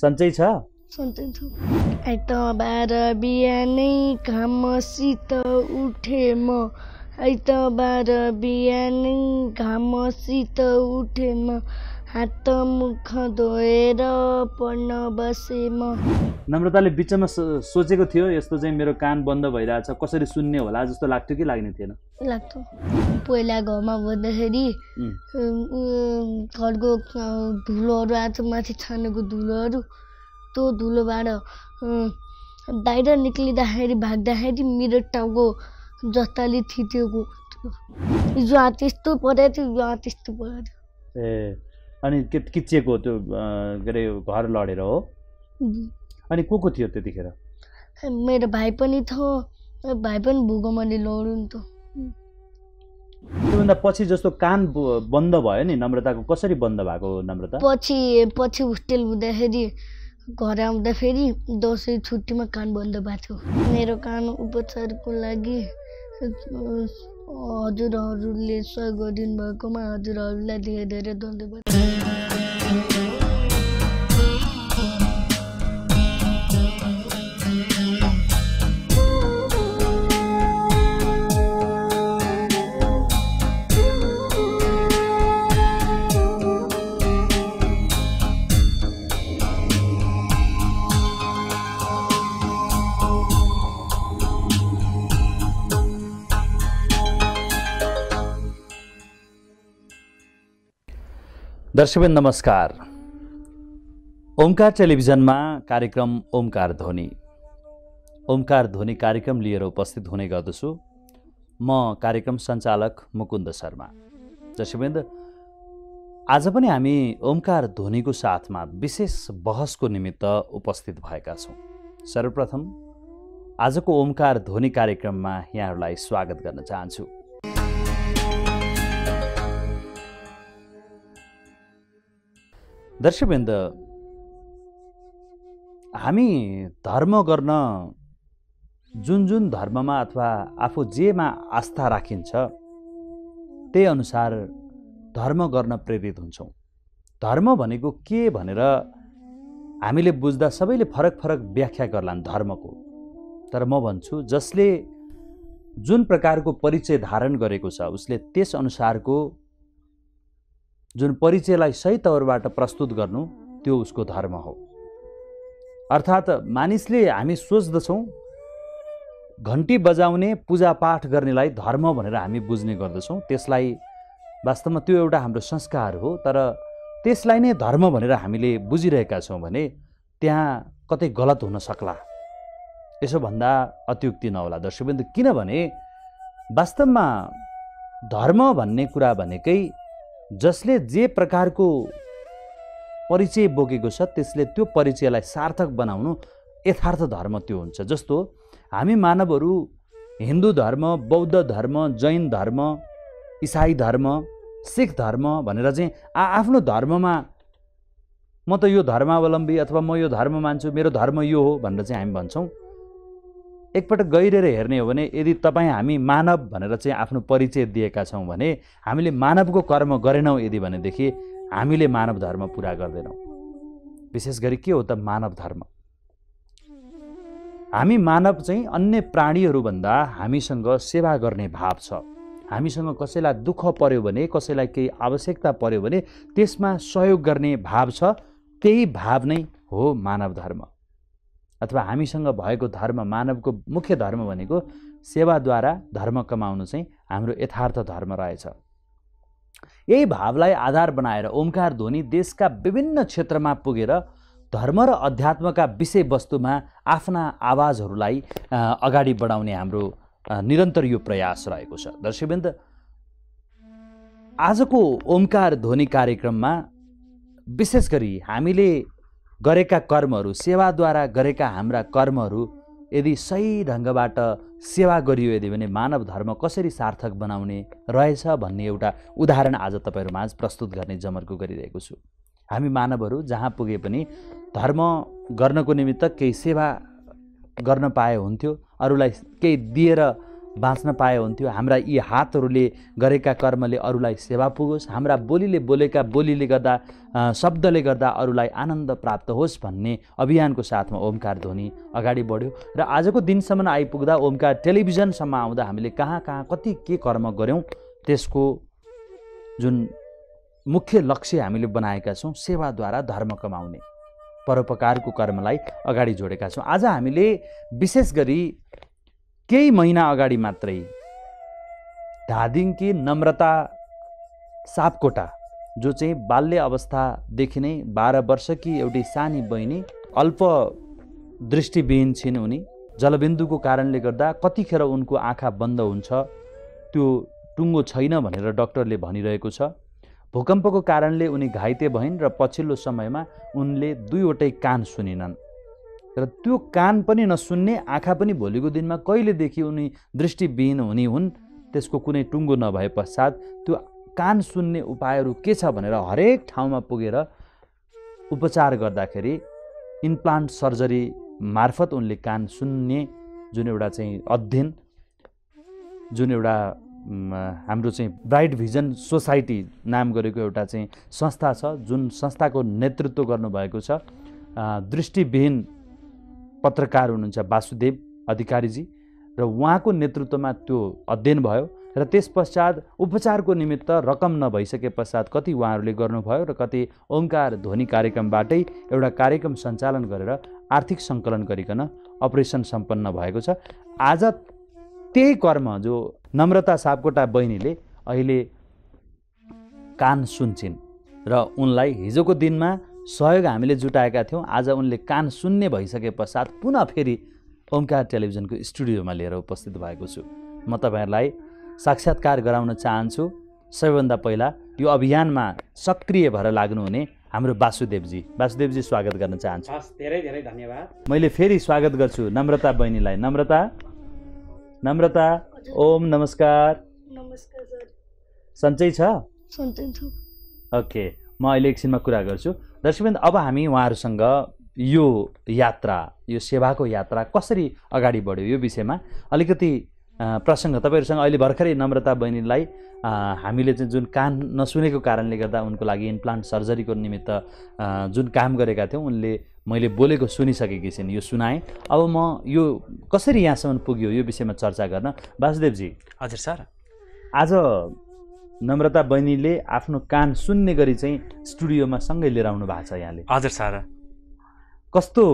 सन्चै छ आइतबार बिहानै घामसित उठे म आइतबार बिहानै घामसित उठे म हात मुख धोएर पढ्न बसे म नम्रताले बिचमा सोचेको थियो यस्तो चाहिँ मेरो कान बन्द भइरहेछ कसरी सुन्ने होला जस्तो लाग्थ्यो कि लाग्ने थिएन लाग्थ्यो पहिला घरमा बस्दाखेरि घरको धुलोहरू आँचोमाथि छानेको धुलोहरू त्यो धुलोबाट बाहिर निक्लिँदाखेरि भाग्दाखेरि मेरो टाउको जस्ताले थियो हिजो हात त्यस्तो परेको थियो हिजो हात त्यस्तो परेको थियो ए अनि किचिएको त्यो के अरे घर लडेर हो अनि को को थियो त्यतिखेर मेरो भाइ पनि थियो भाइ पनि भूकम्पले लड्नु त्योभन्दा पछि जस्तो कान बन्द भयो नि नम्रताको कसरी बन्द भएको नम्रता पछि पछि होस्टेल हुँदाखेरि घर आउँदाखेरि दसैँ छुट्टीमा कान बन्द भएको थियो मेरो कान उपचारको लागि हजुरहरूले सहयोग गरिदिनु भएकोमा हजुरहरूलाई धेरै धेरै धन्यवाद दर्शकबिन नमस्कार ओमकार टेलिभिजनमा कार्यक्रम ओमकार ध्वनि ओमकार ध्वनि कार्यक्रम लिएर उपस्थित हुने गर्दछु म कार्यक्रम सञ्चालक मुकुन्द शर्मा दर्शकबिन्द आज पनि हामी ओमकार ध्वनिको साथमा विशेष बहसको निमित्त उपस्थित भएका छौँ सर्वप्रथम आजको ओमकार ध्वनि कार्यक्रममा यहाँहरूलाई स्वागत गर्न चाहन्छु दर्शकवृन्द हामी धर्म गर्न जुन जुन धर्ममा अथवा आफू जेमा आस्था राखिन्छ त्यही अनुसार धर्म गर्न प्रेरित हुन्छौँ धर्म भनेको के भनेर हामीले बुझ्दा सबैले फरक फरक व्याख्या गर्लान् धर्मको तर म भन्छु जसले जुन प्रकारको परिचय धारण गरेको छ उसले त्यस अनुसारको जुन परिचयलाई सही तौरबाट प्रस्तुत गर्नु त्यो उसको धर्म हो अर्थात् मानिसले हामी सोच्दछौँ घन्टी बजाउने पूजापाठ गर्नेलाई धर्म भनेर हामी बुझ्ने गर्दछौँ त्यसलाई वास्तवमा त्यो एउटा हाम्रो संस्कार हो तर त्यसलाई नै धर्म भनेर हामीले बुझिरहेका छौँ भने त्यहाँ कतै गलत हुन सक्ला यसो भन्दा अत्युक्ति नहोला दर्शकबिन्दु किनभने वास्तवमा धर्म भन्ने कुरा भनेकै जसले जे प्रकारको परिचय बोकेको छ त्यसले त्यो परिचयलाई सार्थक बनाउनु यथार्थ धर्म त्यो हुन्छ जस्तो हामी मानवहरू हिन्दू धर्म बौद्ध धर्म जैन धर्म इसाई धर्म सिख धर्म भनेर चाहिँ आ आफ्नो धर्ममा म त यो धर्मावलम्बी अथवा म यो धर्म मान्छु मेरो धर्म यो हो भनेर चाहिँ हामी भन्छौँ एकपल्ट गहिरेर हेर्ने हो भने यदि तपाईँ हामी मानव भनेर चाहिँ आफ्नो परिचय दिएका छौँ भने हामीले मानवको कर्म गरेनौँ यदि भनेदेखि हामीले मानव धर्म पुरा गर्दैनौँ विशेष गरी के हो त मानव धर्म हामी मानव चाहिँ अन्य प्राणीहरूभन्दा हामीसँग सेवा गर्ने भाव छ हामीसँग कसैलाई दुःख पर्यो भने कसैलाई केही आवश्यकता पर्यो भने त्यसमा सहयोग गर्ने भाव छ त्यही भाव नै हो मानव धर्म अथवा हामीसँग भएको धर्म मानवको मुख्य धर्म भनेको सेवाद्वारा धर्म कमाउनु चाहिँ हाम्रो यथार्थ धर्म रहेछ यही भावलाई आधार बनाएर ओमकार ध्वनि देशका विभिन्न क्षेत्रमा पुगेर धर्म र अध्यात्मका विषयवस्तुमा आफ्ना आवाजहरूलाई अगाडि बढाउने हाम्रो निरन्तर यो प्रयास रहेको छ दर्शकबिन्द आजको ओमकार ध्वनि कार्यक्रममा विशेष गरी हामीले गरेका कर्महरू सेवाद्वारा गरेका हाम्रा कर्महरू यदि सही ढङ्गबाट सेवा गरियो यदि भने मानव धर्म कसरी सार्थक बनाउने रहेछ भन्ने एउटा उदाहरण आज तपाईँहरू माझ प्रस्तुत गर्ने जमर्को गरिरहेको छु हामी मानवहरू जहाँ पुगे पनि धर्म गर्नको निमित्त केही सेवा गर्न पाए हुन्थ्यो अरूलाई केही दिएर बाँच्न पाए हुन्थ्यो हाम्रा यी हातहरूले गरेका कर्मले अरूलाई सेवा पुगोस् हाम्रा बोलीले बोलेका बोलीले गर्दा शब्दले गर्दा अरूलाई आनन्द प्राप्त होस् भन्ने अभियानको साथमा ओमकार ध्वनि अगाडि बढ्यो र आजको दिनसम्म आइपुग्दा ओमकार टेलिभिजनसम्म आउँदा हामीले कहाँ कहाँ कति के कर्म गऱ्यौँ त्यसको जुन मुख्य लक्ष्य हामीले बनाएका छौँ सेवाद्वारा धर्म कमाउने परोपकारको कर्मलाई अगाडि जोडेका छौँ आज हामीले विशेष गरी केही महिना अगाडि मात्रै धादिङकी नम्रता सापकोटा जो चाहिँ बाल्य अवस्थादेखि नै बाह्र वर्षकी एउटी सानी बहिनी अल्प दृष्टिविहीन छिन् उनी जलबिन्दुको कारणले गर्दा कतिखेर उनको आँखा बन्द हुन्छ त्यो टुङ्गो छैन भनेर डक्टरले भनिरहेको छ भूकम्पको कारणले उनी घाइते भइन् र पछिल्लो समयमा उनले दुईवटै कान सुनिनन् र त्यो कान पनि नसुन्ने आँखा पनि भोलिको दिनमा कहिलेदेखि उनी दृष्टिविहीन हुने हुन् त्यसको कुनै टुङ्गो नभए पश्चात त्यो कान सुन्ने उपायहरू के छ भनेर हरेक ठाउँमा पुगेर उपचार गर्दाखेरि इन्प्लान्ट सर्जरी मार्फत उनले कान सुन्ने जुन एउटा चाहिँ अध्ययन जुन एउटा हाम्रो चाहिँ ब्राइट भिजन सोसाइटी नाम गरेको एउटा चाहिँ संस्था छ जुन संस्थाको नेतृत्व गर्नुभएको छ दृष्टिविहीन पत्रकार हुनुहुन्छ वासुदेव अधिकारीजी र उहाँको नेतृत्वमा त्यो अध्ययन भयो र त्यस पश्चात उपचारको निमित्त रकम नभइसके पश्चात कति उहाँहरूले गर्नुभयो र कति ओङ्कार ध्वनि कार्यक्रमबाटै एउटा कार्यक्रम सञ्चालन गरेर आर्थिक सङ्कलन गरिकन अपरेसन सम्पन्न भएको छ आज त्यही कर्म जो नम्रता सापकोटा बहिनीले अहिले कान सुन्छिन् र उनलाई हिजोको दिनमा सहयोग हामीले जुटाएका थियौँ आज उनले कान सुन्ने भइसके पश्चात पुनः फेरि ओमकार टेलिभिजनको स्टुडियोमा लिएर उपस्थित भएको छु म तपाईँहरूलाई साक्षात्कार गराउन चाहन्छु सबैभन्दा पहिला यो अभियानमा सक्रिय भएर लाग्नुहुने हाम्रो वासुदेवजी वासुदेवजी स्वागत गर्न चाहन्छु धेरै धेरै धन्यवाद मैले फेरि स्वागत गर्छु नम्रता बहिनीलाई नम्रता नम्रता ओम नमस्कार सन्चै छ ओके म अहिले एकछिनमा कुरा गर्छु दर्शकबिन्द अब हामी उहाँहरूसँग यो यात्रा यो सेवाको यात्रा कसरी अगाडि बढ्यो यो विषयमा अलिकति प्रसङ्ग तपाईँहरूसँग अहिले भर्खरै नम्रता बहिनीलाई हामीले चाहिँ जुन कान नसुनेको कारणले गर्दा उनको लागि इम्प्लान्ट सर्जरीको निमित्त जुन काम गरेका थियौँ उनले मैले बोलेको सुनिसकेकी छिन् यो सुनाएँ अब म यो कसरी यहाँसम्म पुग्यो यो विषयमा चर्चा गर्न वासुदेवजी हजुर सर आज नम्रता बहिनीले आफ्नो कान सुन्ने गरी चाहिँ स्टुडियोमा सँगै लिएर आउनु भएको छ यहाँले हजुर सारा कस्तो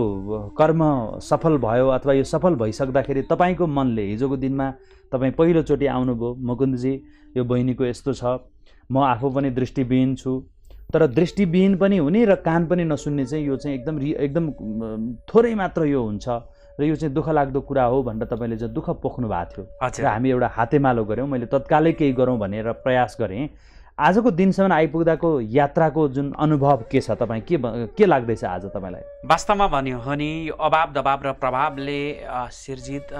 कर्म सफल भयो अथवा यो सफल भइसक्दाखेरि तपाईँको मनले हिजोको दिनमा तपाईँ पहिलोचोटि आउनुभयो मुकुन्दजी यो बहिनीको यस्तो छ म आफू पनि दृष्टिविहीन छु तर दृष्टिविहीन पनि हुने र कान पनि नसुन्ने चाहिँ यो चाहिँ एकदम एकदम थोरै मात्र यो हुन्छ र यो चाहिँ दुःख लाग्दो कुरा हो भनेर तपाईँले जो दुःख पोख्नु भएको थियो र हामी एउटा हातेमालो गऱ्यौँ मैले तत्कालै केही गरौँ भनेर प्रयास गरेँ आजको दिनसम्म आइपुग्दाको यात्राको जुन अनुभव के छ तपाईँ के के लाग्दैछ आज तपाईँलाई वास्तवमा भन्यो भने यो अभाव दबाव र प्रभावले सिर्जित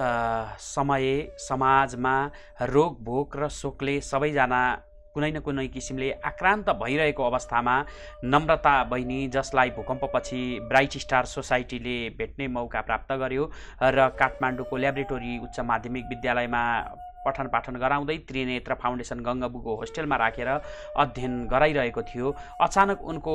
समय समाजमा रोग भोक र शोकले सबैजना कुनै न कुनै किसिमले आक्रान्त भइरहेको अवस्थामा नम्रता बहिनी जसलाई भूकम्पपछि ब्राइट स्टार सोसाइटीले भेट्ने मौका प्राप्त गर्यो र काठमाडौँको ल्याबोरेटोरी उच्च माध्यमिक विद्यालयमा पठन पाठन गराउँदै त्रिनेत्र फाउन्डेसन गङ्गाबुको होस्टेलमा राखेर अध्ययन गराइरहेको थियो अचानक उनको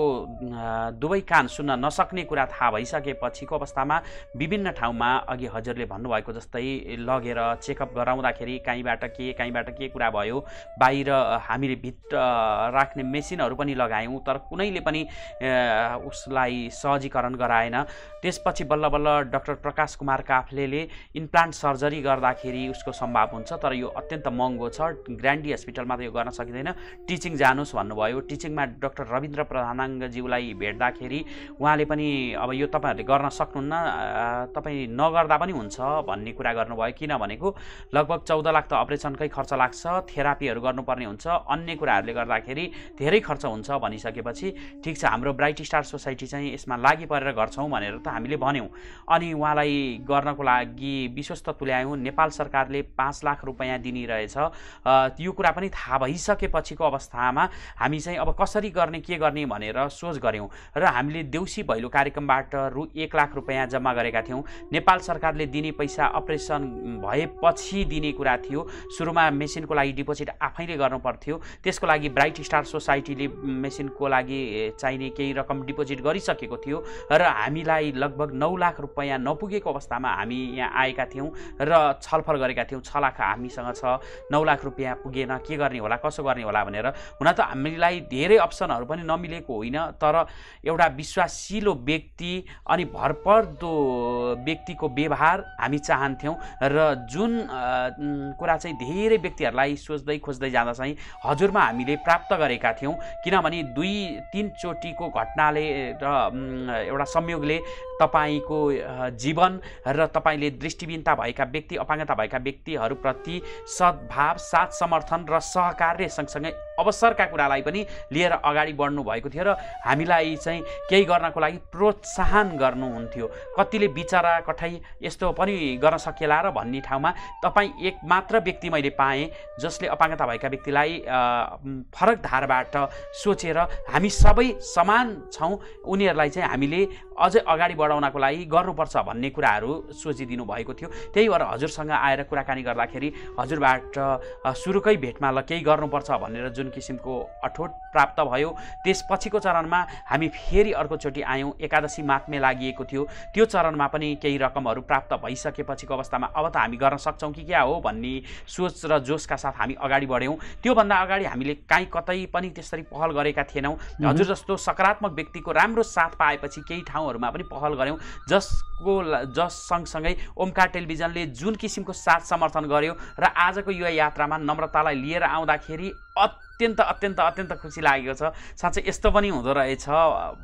दुवै कान सुन्न नसक्ने कुरा थाहा भइसकेपछिको अवस्थामा विभिन्न ठाउँमा अघि हजुरले भन्नुभएको जस्तै लगेर चेकअप गराउँदाखेरि काहीँबाट के काहीँबाट के कुरा भयो बाहिर हामीले भित्र राख्ने मेसिनहरू पनि लगायौँ तर कुनैले पनि उसलाई सहजीकरण गराएन त्यसपछि बल्ल बल्ल doctor Prakash Kumar Kafle implant surgery गर्दाखेरि उसको सम्भाव हुन्छ तर यो अत्यन्त महँगो छ ग्रान्डी हस्पिटलमा त यो गर्न सकिँदैन टिचिङ जानुहोस् भन्नुभयो टिचिङमा डाक्टर रविन्द्र प्रधानाङ्गज्यूलाई भेट्दाखेरि उहाँले पनि अब यो तपाईँहरूले गर्न सक्नुहुन्न तपाईँ नगर्दा पनि हुन्छ भन्ने कुरा गर्नुभयो किन भनेको लगभग चौध लाख त अपरेसनकै खर्च लाग्छ थेरापीहरू गर्नुपर्ने हुन्छ अन्य कुराहरूले गर्दाखेरि धेरै खर्च हुन्छ भनिसकेपछि ठिक छ हाम्रो ब्राइट स्टार सोसाइटी चाहिँ यसमा लागि परेर गर्छौँ भनेर त हामीले भन्यौँ अनि उहाँलाई गर्नको लागि विश्वस्त तुल्यायौँ नेपाल सरकारले पाँच लाख रुपियाँ नयाँ दिने रहेछ यो कुरा पनि थाहा भइसकेपछिको अवस्थामा हामी चाहिँ अब कसरी गर्ने के गर्ने भनेर सोच गऱ्यौँ र हामीले देउसी भैलो कार्यक्रमबाट रु एक लाख रुपियाँ जम्मा गरेका थियौँ नेपाल सरकारले दिने पैसा अपरेसन भएपछि दिने कुरा थियो सुरुमा मेसिनको लागि डिपोजिट आफैले गर्नुपर्थ्यो त्यसको लागि ब्राइट स्टार सोसाइटीले मेसिनको लागि चाहिने केही रकम डिपोजिट गरिसकेको थियो र हामीलाई लगभग नौ लाख रुपियाँ नपुगेको अवस्थामा हामी यहाँ आएका थियौँ र छलफल गरेका थियौँ छ लाख हामी हामीसँग छ नौ लाख रुपियाँ पुगेन के गर्ने होला कसो गर्ने होला भनेर हुन त हामीलाई धेरै अप्सनहरू पनि नमिलेको होइन तर एउटा विश्वासिलो व्यक्ति अनि भरपर्दो व्यक्तिको व्यवहार हामी चाहन्थ्यौँ र जुन कुरा चाहिँ धेरै व्यक्तिहरूलाई सोच्दै खोज्दै जाँदा चाहिँ हजुरमा हामीले प्राप्त गरेका थियौँ किनभने दुई तिनचोटिको घटनाले र एउटा संयोगले तपाईँको जीवन र तपाईँले दृष्टिबिन्ता भएका व्यक्ति अपाङ्गता भएका व्यक्तिहरूप्रति सद्भाव साथ समर्थन र सहकार्य सँगसँगै अवसरका कुरालाई पनि लिएर अगाडि बढ्नु भएको थियो र हामीलाई चाहिँ केही गर्नको लागि प्रोत्साहन गर्नुहुन्थ्यो कतिले बिचरा कठाइ यस्तो पनि गर्न सकिएला र भन्ने ठाउँमा तपाईँ एक मात्र व्यक्ति मैले पाएँ जसले अपाङ्गता भएका व्यक्तिलाई फरक धारबाट सोचेर हामी सबै समान छौँ उनीहरूलाई चाहिँ हामीले अझै अगाडि बढ बढाउनको लागि गर्नुपर्छ भन्ने कुराहरू सोचिदिनु भएको थियो त्यही भएर हजुरसँग आएर कुराकानी गर्दाखेरि हजुरबाट सुरुकै भेटमा ल केही गर्नुपर्छ भनेर जुन किसिमको अठोट प्राप्त भयो त्यसपछिको चरणमा हामी फेरि अर्कोचोटि आयौँ एकादशी मात्मे लागिएको थियो त्यो चरणमा पनि केही रकमहरू प्राप्त भइसकेपछिको अवस्थामा अब त हामी गर्न सक्छौँ कि क्या हो भन्ने सोच र जोसका साथ हामी अगाडि बढ्यौँ त्योभन्दा अगाडि हामीले काहीँ कतै पनि त्यसरी पहल गरेका थिएनौँ हजुर जस्तो सकारात्मक व्यक्तिको राम्रो साथ पाएपछि केही ठाउँहरूमा पनि पहल गऱ्यौँ जसको जस सँगसँगै ओमकार टेलिभिजनले जुन किसिमको साथ समर्थन गर्यो र आजको युवा यात्रामा नम्रतालाई लिएर आउँदाखेरि अत्यन्त अत्यन्त अत्यन्त खुसी लागेको छ साँच्चै यस्तो पनि हुँदो रहेछ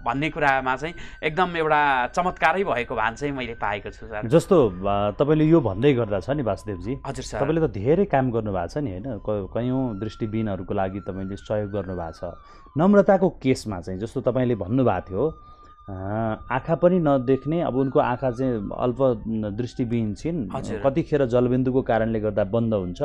भन्ने कुरामा चाहिँ एकदम एउटा चमत्कारै भएको भान चाहिँ मैले पाएको छु सर जस्तो तपाईँले यो भन्दै गर्दा छ नि वासुदेवजी हजुर सर तपाईँले त धेरै काम गर्नुभएको छ नि होइन कयौँ दृष्टिबिनहरूको लागि तपाईँले सहयोग गर्नुभएको छ नम्रताको केसमा चाहिँ जस्तो तपाईँले भन्नुभएको थियो आँखा पनि नदेख्ने अब उनको आँखा चाहिँ अल्प दृष्टिविहीन छिन् कतिखेर जलबिन्दुको कारणले गर्दा बन्द हुन्छ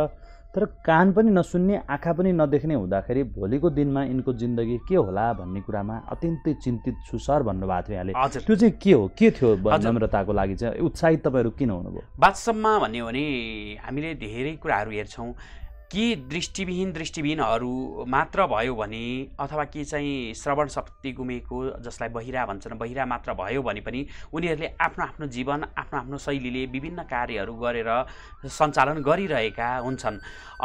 तर कान पनि नसुन्ने आँखा पनि नदेख्ने हुँदाखेरि भोलिको दिनमा यिनको जिन्दगी के होला भन्ने कुरामा अत्यन्तै चिन्तित छु सर भन्नुभएको थियो यहाँले त्यो चाहिँ के हो के थियो नम्रताको लागि चाहिँ उत्साहित तपाईँहरू किन हुनुभयो वास्तवमा भन्यो भने हामीले धेरै कुराहरू हेर्छौँ के दृष्टिविहीन दृष्टिविहीनहरू मात्र भयो भने अथवा के चाहिँ श्रवण शक्ति गुमेको जसलाई बहिरा भन्छन् बहिरा मात्र भयो भने पनि उनीहरूले आफ्नो आफ्नो जीवन आफ्नो आफ्नो शैलीले विभिन्न कार्यहरू गरेर सञ्चालन गरिरहेका हुन्छन्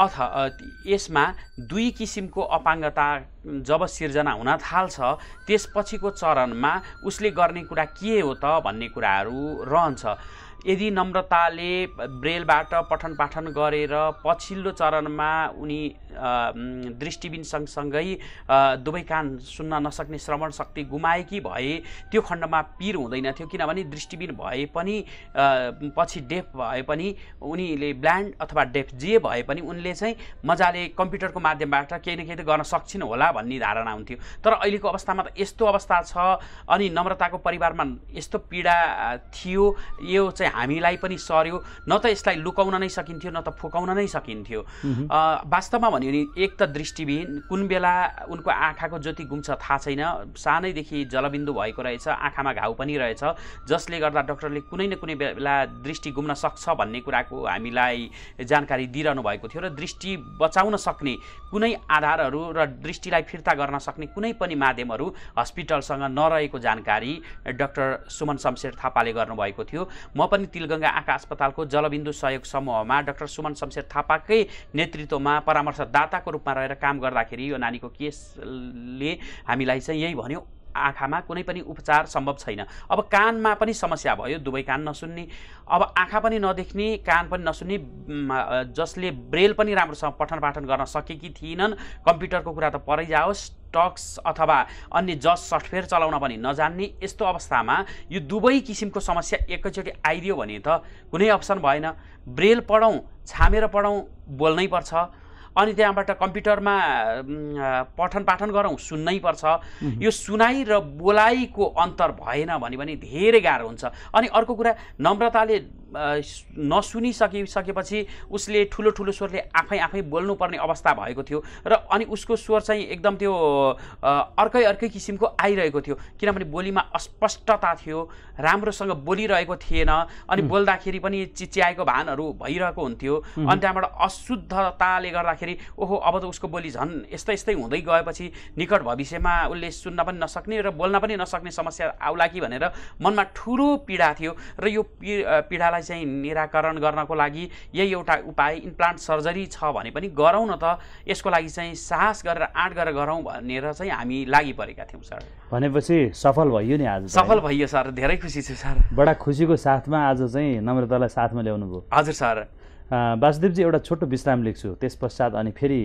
अथ यसमा दुई किसिमको अपाङ्गता जब सिर्जना हुन थाल्छ त्यसपछिको चरणमा उसले गर्ने कुरा के हो त भन्ने कुराहरू रहन्छ यदि नम्रताले ब्रेलबाट पठन पाठन गरेर पछिल्लो चरणमा उनी दृष्टिबिन सँगसँगै दुवै कान सुन्न नसक्ने श्रवण शक्ति गुमाएकी भए त्यो खण्डमा पिर हुँदैन थियो किनभने दृष्टिबिन भए पनि पछि डेफ भए पनि उनीले ब्ल्यान्ड अथवा डेफ जे भए पनि उनले चाहिँ मजाले कम्प्युटरको माध्यमबाट केही न केही त गर्न सक्छिन् होला भन्ने धारणा हुन्थ्यो तर अहिलेको अवस्थामा त यस्तो अवस्था छ अनि नम्रताको परिवारमा यस्तो पीडा थियो यो चाहिँ हामीलाई पनि सर्यो न त यसलाई लुकाउन नै सकिन्थ्यो न त फुकाउन नै सकिन्थ्यो वास्तवमा भन्यो भने एक त दृष्टिविहीन कुन बेला उनको आँखाको ज्योति गुम्छ थाहा छैन सानैदेखि जलबिन्दु भएको रहेछ आँखामा घाउ पनि रहेछ जसले गर्दा डक्टरले कुनै न कुनै बेला दृष्टि गुम्न सक्छ भन्ने कुराको हामीलाई जानकारी दिइरहनु भएको थियो र दृष्टि बचाउन सक्ने कुनै आधारहरू र दृष्टिलाई फिर्ता गर्न सक्ने कुनै पनि माध्यमहरू हस्पिटलसँग नरहेको जानकारी डाक्टर सुमन शमशेर थापाले गर्नुभएको थियो म पनि पनि तिलगङ्गा आँखा अस्पतालको जलबिन्दु सहयोग समूहमा डाक्टर सुमन शमशेर थापाकै नेतृत्वमा परामर्शदाताको रूपमा रहेर काम गर्दाखेरि यो नानीको केसले हामीलाई चाहिँ यही भन्यो आँखामा कुनै पनि उपचार सम्भव छैन अब कानमा पनि समस्या भयो दुवै कान नसुन्ने अब आँखा पनि नदेख्ने कान पनि नसुन्ने जसले ब्रेल पनि राम्रोसँग पठन पाठन गर्न सकेकी थिएनन् कम्प्युटरको कुरा त परै जाओस् टक्स अथवा अन्य जस सफ्टवेयर चलाउन पनि नजान्ने यस्तो अवस्थामा यो दुवै किसिमको समस्या एकैचोटि आइदियो भने त कुनै अप्सन भएन ब्रेल पढौँ छामेर पढौँ बोल्नै पर्छ अनि त्यहाँबाट कम्प्युटरमा पठन पाठन गरौँ सुन्नै पर्छ यो सुनाइ र बोलाइको अन्तर भएन भने पनि धेरै गाह्रो हुन्छ अनि अर्को कुरा नम्रताले नसुनिसकिसकेपछि सकेपछि उसले ठुलो ठुलो स्वरले आफै आफै बोल्नुपर्ने अवस्था भएको थियो र अनि उसको स्वर चाहिँ एकदम त्यो अर्कै अर्कै किसिमको आइरहेको थियो किनभने बोलीमा अस्पष्टता थियो राम्रोसँग बोलिरहेको थिएन अनि बोल्दाखेरि पनि चिच्याएको भानहरू भइरहेको हुन्थ्यो अनि त्यहाँबाट अशुद्धताले गर्दाखेरि गर्दाखेरि ओहो अब त उसको बोली झन् यस्तै यस्तै हुँदै गएपछि निकट भविष्यमा उसले सुन्न पनि नसक्ने र बोल्न पनि नसक्ने समस्या आउला कि भनेर मनमा ठुलो पीडा थियो र यो पी पीडालाई चाहिँ निराकरण गर्नको लागि यही एउटा उपाय इम्प्लान्ट सर्जरी छ भने पनि गरौँ न त यसको लागि चाहिँ साहस गरेर आँट गरेर गरौँ भनेर चाहिँ हामी लागि परेका थियौँ सर भनेपछि सफल भइयो नि आज सफल भइयो सर धेरै खुसी छु सर बडा खुसीको साथमा आज चाहिँ नम्रतालाई साथमा ल्याउनु भयो हजुर सर वासुदेवजी एउटा छोटो विश्राम लेख्छु त्यस पश्चात अनि फेरि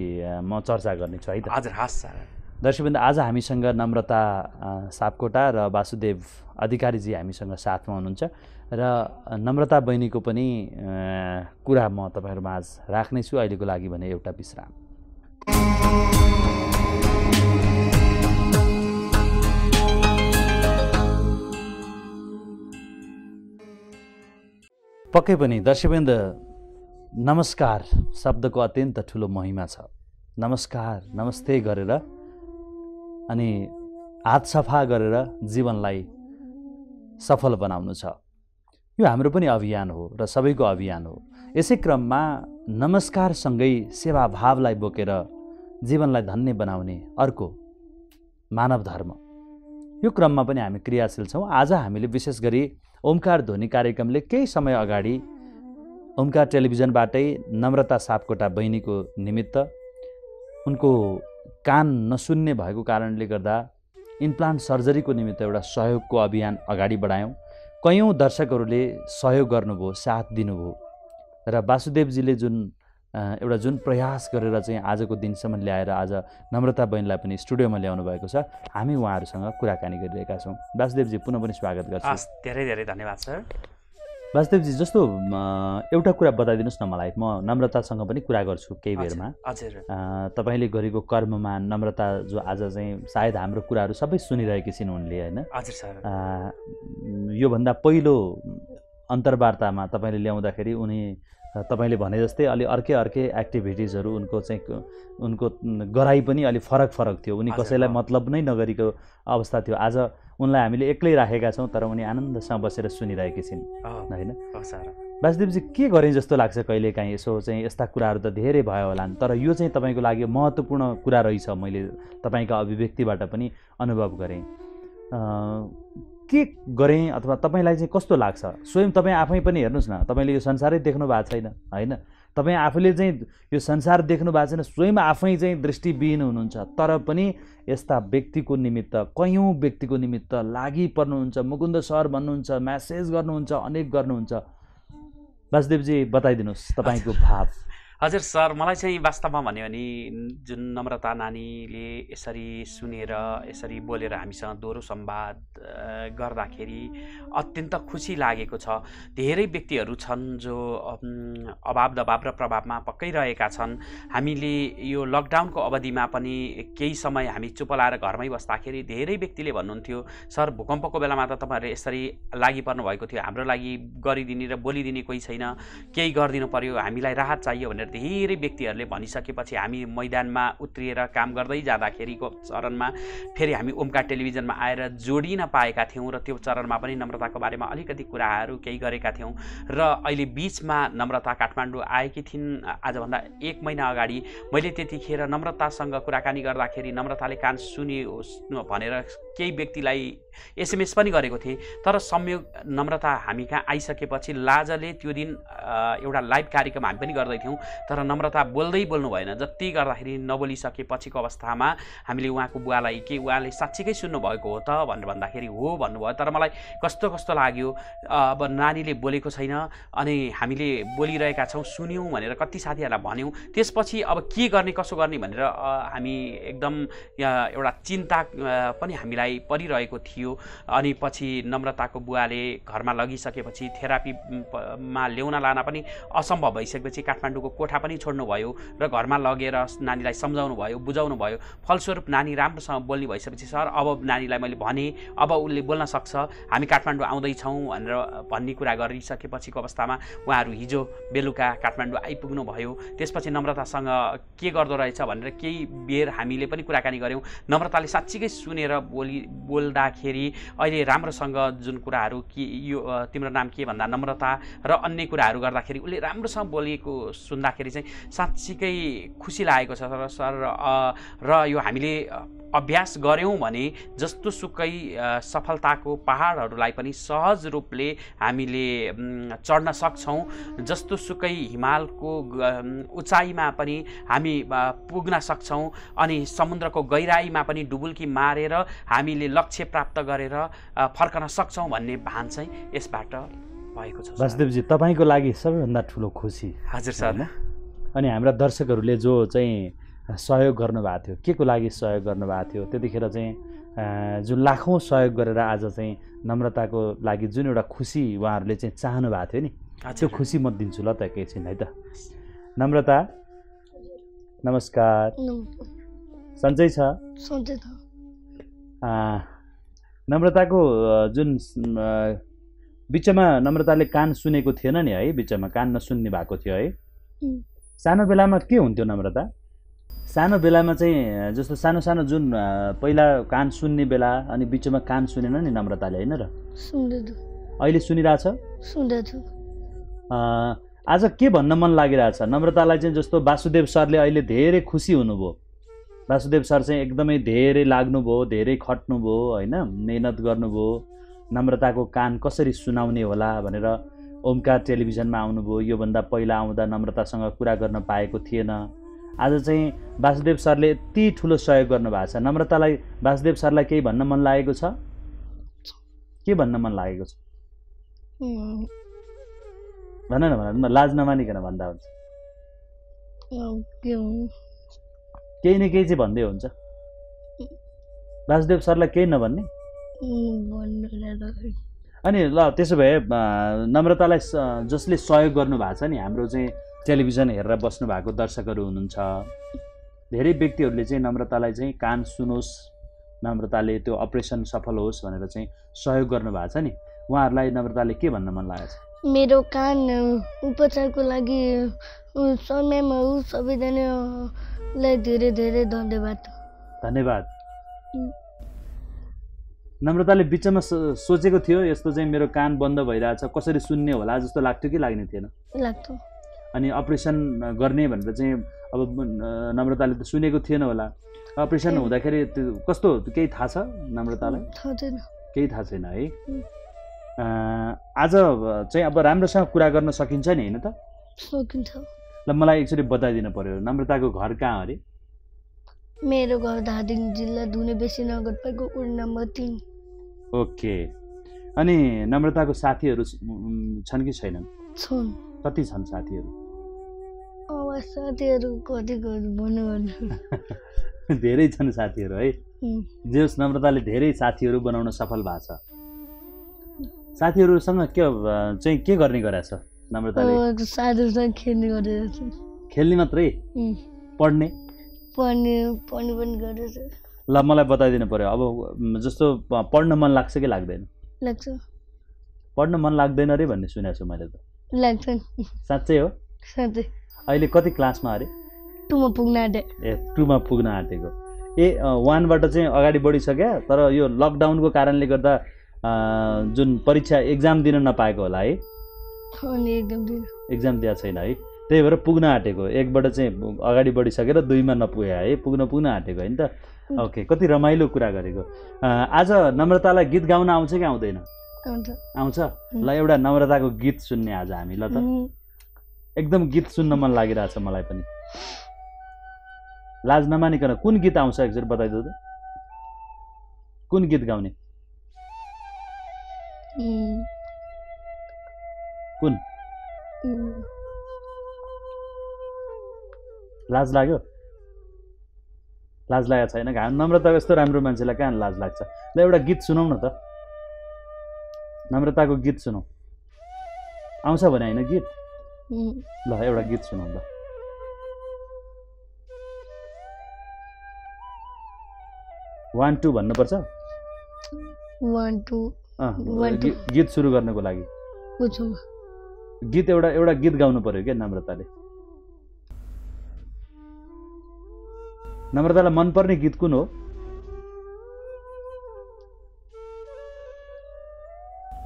म चर्चा गर्नेछु है त हजुर हस् सर दर्शकबिन्द आज हामीसँग नम्रता सापकोटा र वासुदेव अधिकारीजी हामीसँग साथमा हुनुहुन्छ र नम्रता बहिनीको पनि कुरा म तपाईँहरूमा आज राख्नेछु अहिलेको लागि भने एउटा विश्राम पक्कै पनि दर्शकबिन्द नमस्कार शब्दको अत्यन्त ठुलो महिमा छ नमस्कार नमस्ते गरेर अनि हात सफा गरेर जीवनलाई सफल बनाउनु छ यो हाम्रो पनि अभियान हो र सबैको अभियान हो यसै क्रममा नमस्कारसँगै सेवाभावलाई बोकेर जीवनलाई धन्य बनाउने अर्को मानव धर्म यो क्रममा पनि हामी क्रियाशील छौँ आज हामीले विशेष गरी ओमकार ध्वनि कार्यक्रमले केही समय अगाडि ओमकार टेलिभिजनबाटै नम्रता सापकोटा बहिनीको निमित्त उनको कान नसुन्ने भएको कारणले गर्दा इम्प्लान्ट सर्जरीको निमित्त एउटा सहयोगको अभियान अगाडि बढायौँ कैयौँ दर्शकहरूले सहयोग गर्नुभयो साथ दिनुभयो र वासुदेवजीले जुन एउटा जुन प्रयास गरेर चाहिँ आजको दिनसम्म ल्याएर आज नम्रता बहिनीलाई पनि स्टुडियोमा ल्याउनु भएको छ हामी उहाँहरूसँग कुराकानी गरिरहेका छौँ वासुदेवजी पुनः पनि स्वागत गर्छु धेरै धेरै धन्यवाद सर वासुदेवजी जस्तो एउटा कुरा बताइदिनुहोस् न मलाई म नम्रतासँग पनि कुरा गर्छु केही बेरमा हजुर तपाईँले गरेको कर्ममा नम्रता जो आज चाहिँ सायद हाम्रो कुराहरू सबै सुनिरहेकी छिन् उनले होइन हजुर सर योभन्दा पहिलो अन्तर्वार्तामा तपाईँले ल्याउँदाखेरि उनी तपाईँले भने जस्तै अलि अर्कै अर्कै एक्टिभिटिजहरू उनको चाहिँ उनको गराई पनि अलिक फरक फरक थियो उनी कसैलाई मतलब नै नगरीको अवस्था थियो आज उनलाई हामीले एक्लै राखेका छौँ तर उनी आनन्दसँग बसेर सुनिरहेकी छिन् होइन वासुदेवजी के गरेँ जस्तो लाग्छ कहिलेकाहीँ यसो चाहिँ यस्ता कुराहरू त धेरै भयो होला तर यो चाहिँ तपाईँको लागि महत्त्वपूर्ण कुरा रहेछ मैले तपाईँका अभिव्यक्तिबाट पनि अनुभव गरेँ के गरेँ अथवा तपाईँलाई चाहिँ कस्तो लाग्छ स्वयं तपाईँ आफै पनि हेर्नुहोस् न तपाईँले यो संसारै देख्नु भएको छैन होइन तपाईँ आफूले चाहिँ यो संसार देख्नु भएको छैन स्वयं आफै चाहिँ दृष्टिविहीन हुनुहुन्छ तर पनि यस्ता व्यक्तिको निमित्त कयौँ व्यक्तिको निमित्त लागि पर्नुहुन्छ मुकुन्द सर भन्नुहुन्छ म्यासेज गर्नुहुन्छ अनेक गर्नुहुन्छ वासुदेवजी बताइदिनुहोस् तपाईँको भाव हजुर सर मलाई चाहिँ वास्तवमा भन्यो भने जुन नम्रता नानीले यसरी सुनेर यसरी बोलेर हामीसँग दोहोरो सम्वाद गर्दाखेरि अत्यन्त खुसी लागेको छ धेरै व्यक्तिहरू छन् जो अभाव दबाव र प्रभावमा पक्कै रहेका छन् हामीले यो लकडाउनको अवधिमा पनि केही समय हामी चुपलाएर घरमै बस्दाखेरि धेरै व्यक्तिले भन्नुहुन्थ्यो सर भूकम्पको बेलामा त तपाईँहरूले यसरी लागि पर्नुभएको थियो हाम्रो लागि गरिदिने र बोलिदिने कोही छैन केही गरिदिनु पर्यो हामीलाई राहत चाहियो भनेर धेरै व्यक्तिहरूले भनिसकेपछि हामी मैदानमा उत्रिएर काम गर्दै जाँदाखेरिको चरणमा फेरि हामी ओमका टेलिभिजनमा आएर जोडिन पाएका थियौँ र त्यो चरणमा पनि नम्रताको बारेमा अलिकति कुराहरू केही गरेका थियौँ र अहिले बिचमा नम्रता काठमाडौँ आएकी थिइन् आजभन्दा एक महिना अगाडि मैले त्यतिखेर नम्रतासँग कुराकानी गर्दाखेरि नम्रताले कान सुने भनेर केही व्यक्तिलाई एसएमएस पनि गरेको थिएँ तर संयोग नम्रता हामी कहाँ आइसकेपछि लाजले त्यो दिन एउटा लाइभ कार्यक्रम हामी पनि गर्दैथ्यौँ तर नम्रता बोल्दै बोल्नु भएन जति गर्दाखेरि नबोलिसकेपछिको अवस्थामा हामीले उहाँको बुवालाई के उहाँले साँच्चीकै सुन्नुभएको हो त भनेर भन्दाखेरि हो भन्नुभयो तर मलाई कस्तो कस्तो लाग्यो अब नानीले बोलेको छैन अनि हामीले बोलिरहेका छौँ सुन्यौँ भनेर कति साथीहरूलाई भन्यौँ त्यसपछि अब के गर्ने कसो गर्ने भनेर हामी एकदम एउटा चिन्ता पनि हामीलाई परिरहेको थियो थियो अनि पछि नम्रताको बुवाले घरमा लगिसकेपछि थेरापीमा ल्याउन लान पनि असम्भव भइसकेपछि काठमाडौँको कोठा पनि छोड्नुभयो र घरमा लगेर नानीलाई सम्झाउनु भयो बुझाउनु भयो फलस्वरूप नानी राम्रोसँग बोल्ने भइसकेपछि सर अब नानीलाई मैले भनेँ अब उसले बोल्न सक्छ हामी काठमाडौँ आउँदैछौँ भनेर भन्ने कुरा गरिसकेपछिको अवस्थामा उहाँहरू हिजो बेलुका काठमाडौँ आइपुग्नु भयो त्यसपछि नम्रतासँग के गर्दो रहेछ भनेर केही बेर हामीले पनि कुराकानी गऱ्यौँ नम्रताले साँच्चीकै सुनेर बोली बोल्दाखेरि गर्दाखेरि अहिले राम्रोसँग जुन कुराहरू कि यो तिम्रो नाम के भन्दा नम्रता र अन्य कुराहरू गर्दाखेरि उसले राम्रोसँग बोलेको सुन्दाखेरि चाहिँ साँच्चीकै खुसी लागेको छ र सर र यो हामीले अभ्यास गऱ्यौँ भने जस्तो सुकै सफलताको पहाडहरूलाई पनि सहज रूपले हामीले चढ्न सक्छौँ जस्तो सुकै हिमालको उचाइमा पनि हामी पुग्न सक्छौँ अनि समुद्रको गहिराईमा पनि डुबुल्की मारेर हामीले लक्ष्य प्राप्त गरेर फर्कन सक्छौँ भन्ने भान चाहिँ यसबाट भएको छ वासुदेवजी तपाईँको लागि सबैभन्दा ठुलो खुसी हजुर सर अनि हाम्रा दर्शकहरूले जो चाहिँ सहयोग गर्नुभएको थियो के को लागि सहयोग गर्नुभएको थियो त्यतिखेर चाहिँ जुन लाखौँ सहयोग गरेर आज चाहिँ नम्रताको लागि जुन एउटा खुसी उहाँहरूले चाहिँ चाहनु भएको थियो नि त्यो खुसी म दिन्छु ल त एकैछिन है त नम्रता नमस्कार सन्चै छ नम्रताको जुन बिचमा नम्रताले कान सुनेको थिएन नि है बिचमा कान नसुन्ने भएको थियो है सानो बेलामा के हुन्थ्यो नम्रता सानो बेलामा चाहिँ जस्तो सानो सानो जुन पहिला कान सुन्ने बेला अनि बिचमा कान सुनेन नि नम्रताले होइन र अहिले सुनिरहेछ आज के भन्न मन लागिरहेछ नम्रतालाई चाहिँ जस्तो वासुदेव सरले अहिले धेरै खुसी हुनुभयो वासुदेव सर चाहिँ एकदमै धेरै लाग्नुभयो धेरै खट्नुभयो होइन मिहिनेत गर्नुभयो नम्रताको कान कसरी सुनाउने होला भनेर ओमकार टेलिभिजनमा आउनुभयो योभन्दा पहिला आउँदा नम्रतासँग कुरा गर्न पाएको थिएन आज चाहिँ वासुदेव सरले यति ठुलो सहयोग गर्नुभएको छ नम्रतालाई वासुदेव सरलाई केही भन्न मन लागेको छ के भन्न मन लागेको छ भन न भन लाज नमानिकन भन्दा हुन्छ केही न केही चाहिँ भन्दै हुन्छ वासुदेव सरलाई केही नभन्ने अनि ल त्यसो भए नम्रतालाई जसले सहयोग गर्नुभएको छ नि हाम्रो चाहिँ टेलिभिजन हेरेर बस्नु भएको दर्शकहरू हुनुहुन्छ धेरै व्यक्तिहरूले चाहिँ नम्रतालाई चाहिँ कान सुनोस् नम्रताले त्यो अपरेसन सफल होस् भनेर चाहिँ सहयोग गर्नुभएको छ नि उहाँहरूलाई नम्रताले के भन्न मन लागेको छ मेरो कान उपचारको लागि समयमा सबैजना धेरै धेरै धन्यवाद धन्यवाद नम्रताले बिचमा सोचेको थियो यस्तो चाहिँ मेरो कान बन्द भइरहेछ कसरी सुन्ने होला जस्तो लाग्थ्यो कि लाग्ने थिएन लाग्थ्यो अनि अपरेसन गर्ने भनेर चाहिँ अब नम्रताले त सुनेको थिएन होला अपरेसन हुँदाखेरि त्यो कस्तो केही थाहा छ नम्रतालाई केही थाहा छैन है आज चाहिँ अब राम्रोसँग कुरा गर्न सकिन्छ नि होइन त सकिन्छ ल मलाई एकचोटि बताइदिनु पर्यो नम्रताको घर कहाँ अरे मेरो घर धादिङ जिल्ला धुने बेसी नगर पाएको नम्बर तिन ओके अनि नम्रताको साथीहरू छन् कि छैनन् छन् कति छन् साथीहरू साथीहरू कति भन्नु धेरै छन् साथीहरू है जे होस् नम्रताले धेरै साथीहरू बनाउन सफल भएको छ साथीहरूसँग के चाहिँ के गर्ने गरेछ खेल्ने गरेछ खेल्ने मात्रै पढ्ने पढ्ने पढ्ने पनि गरेछ ल मलाई बताइदिनु पर्यो अब जस्तो पढ्न मन लाग्छ कि लाग्दैन लाग्छ पढ्न मन लाग्दैन अरे भन्ने सुनेको छु मैले त लाग्छ साँच्चै हो साँच्चै अहिले कति क्लासमा अरे टुमा पुग्न आँटे ए टुमा पुग्न आँटेको ए वानबाट चाहिँ अगाडि बढिसक्यो तर यो लकडाउनको कारणले गर्दा जुन परीक्षा एक्जाम दिन नपाएको होला है एक्जाम दिएको छैन है त्यही भएर पुग्न आँटेको एकबाट चाहिँ अगाडि बढिसकेर दुईमा नपुगे है पुग्न पुग्न आँटेको होइन त ओके कति रमाइलो कुरा गरेको आज नम्रतालाई गीत गाउन आउँछ कि आउँदैन आउँछ ल एउटा नम्रताको गीत सुन्ने आज हामी ल त एकदम गीत सुन्न मन लागिरहेछ मलाई पनि लाज नमानिकन कुन गीत आउँछ एकचोटि बताइदेऊ त कुन गीत गाउने कुन लाज लाग्यो लाज लागेको छैन घाम नम्रताको यस्तो राम्रो मान्छेलाई कहाँ लाज लाग्छ ल एउटा गीत सुनौ न त नम्रताको गीत सुनौ आउँछ भने होइन गीत ल एउटा गीत सुनौ ल वान टू भन्नुपर्छ गीत सुरु गर्नुको लागि गीत एउटा एउटा गीत गाउनु पऱ्यो क्या नम्रताले नम्रतालाई मनपर्ने गीत कुन हो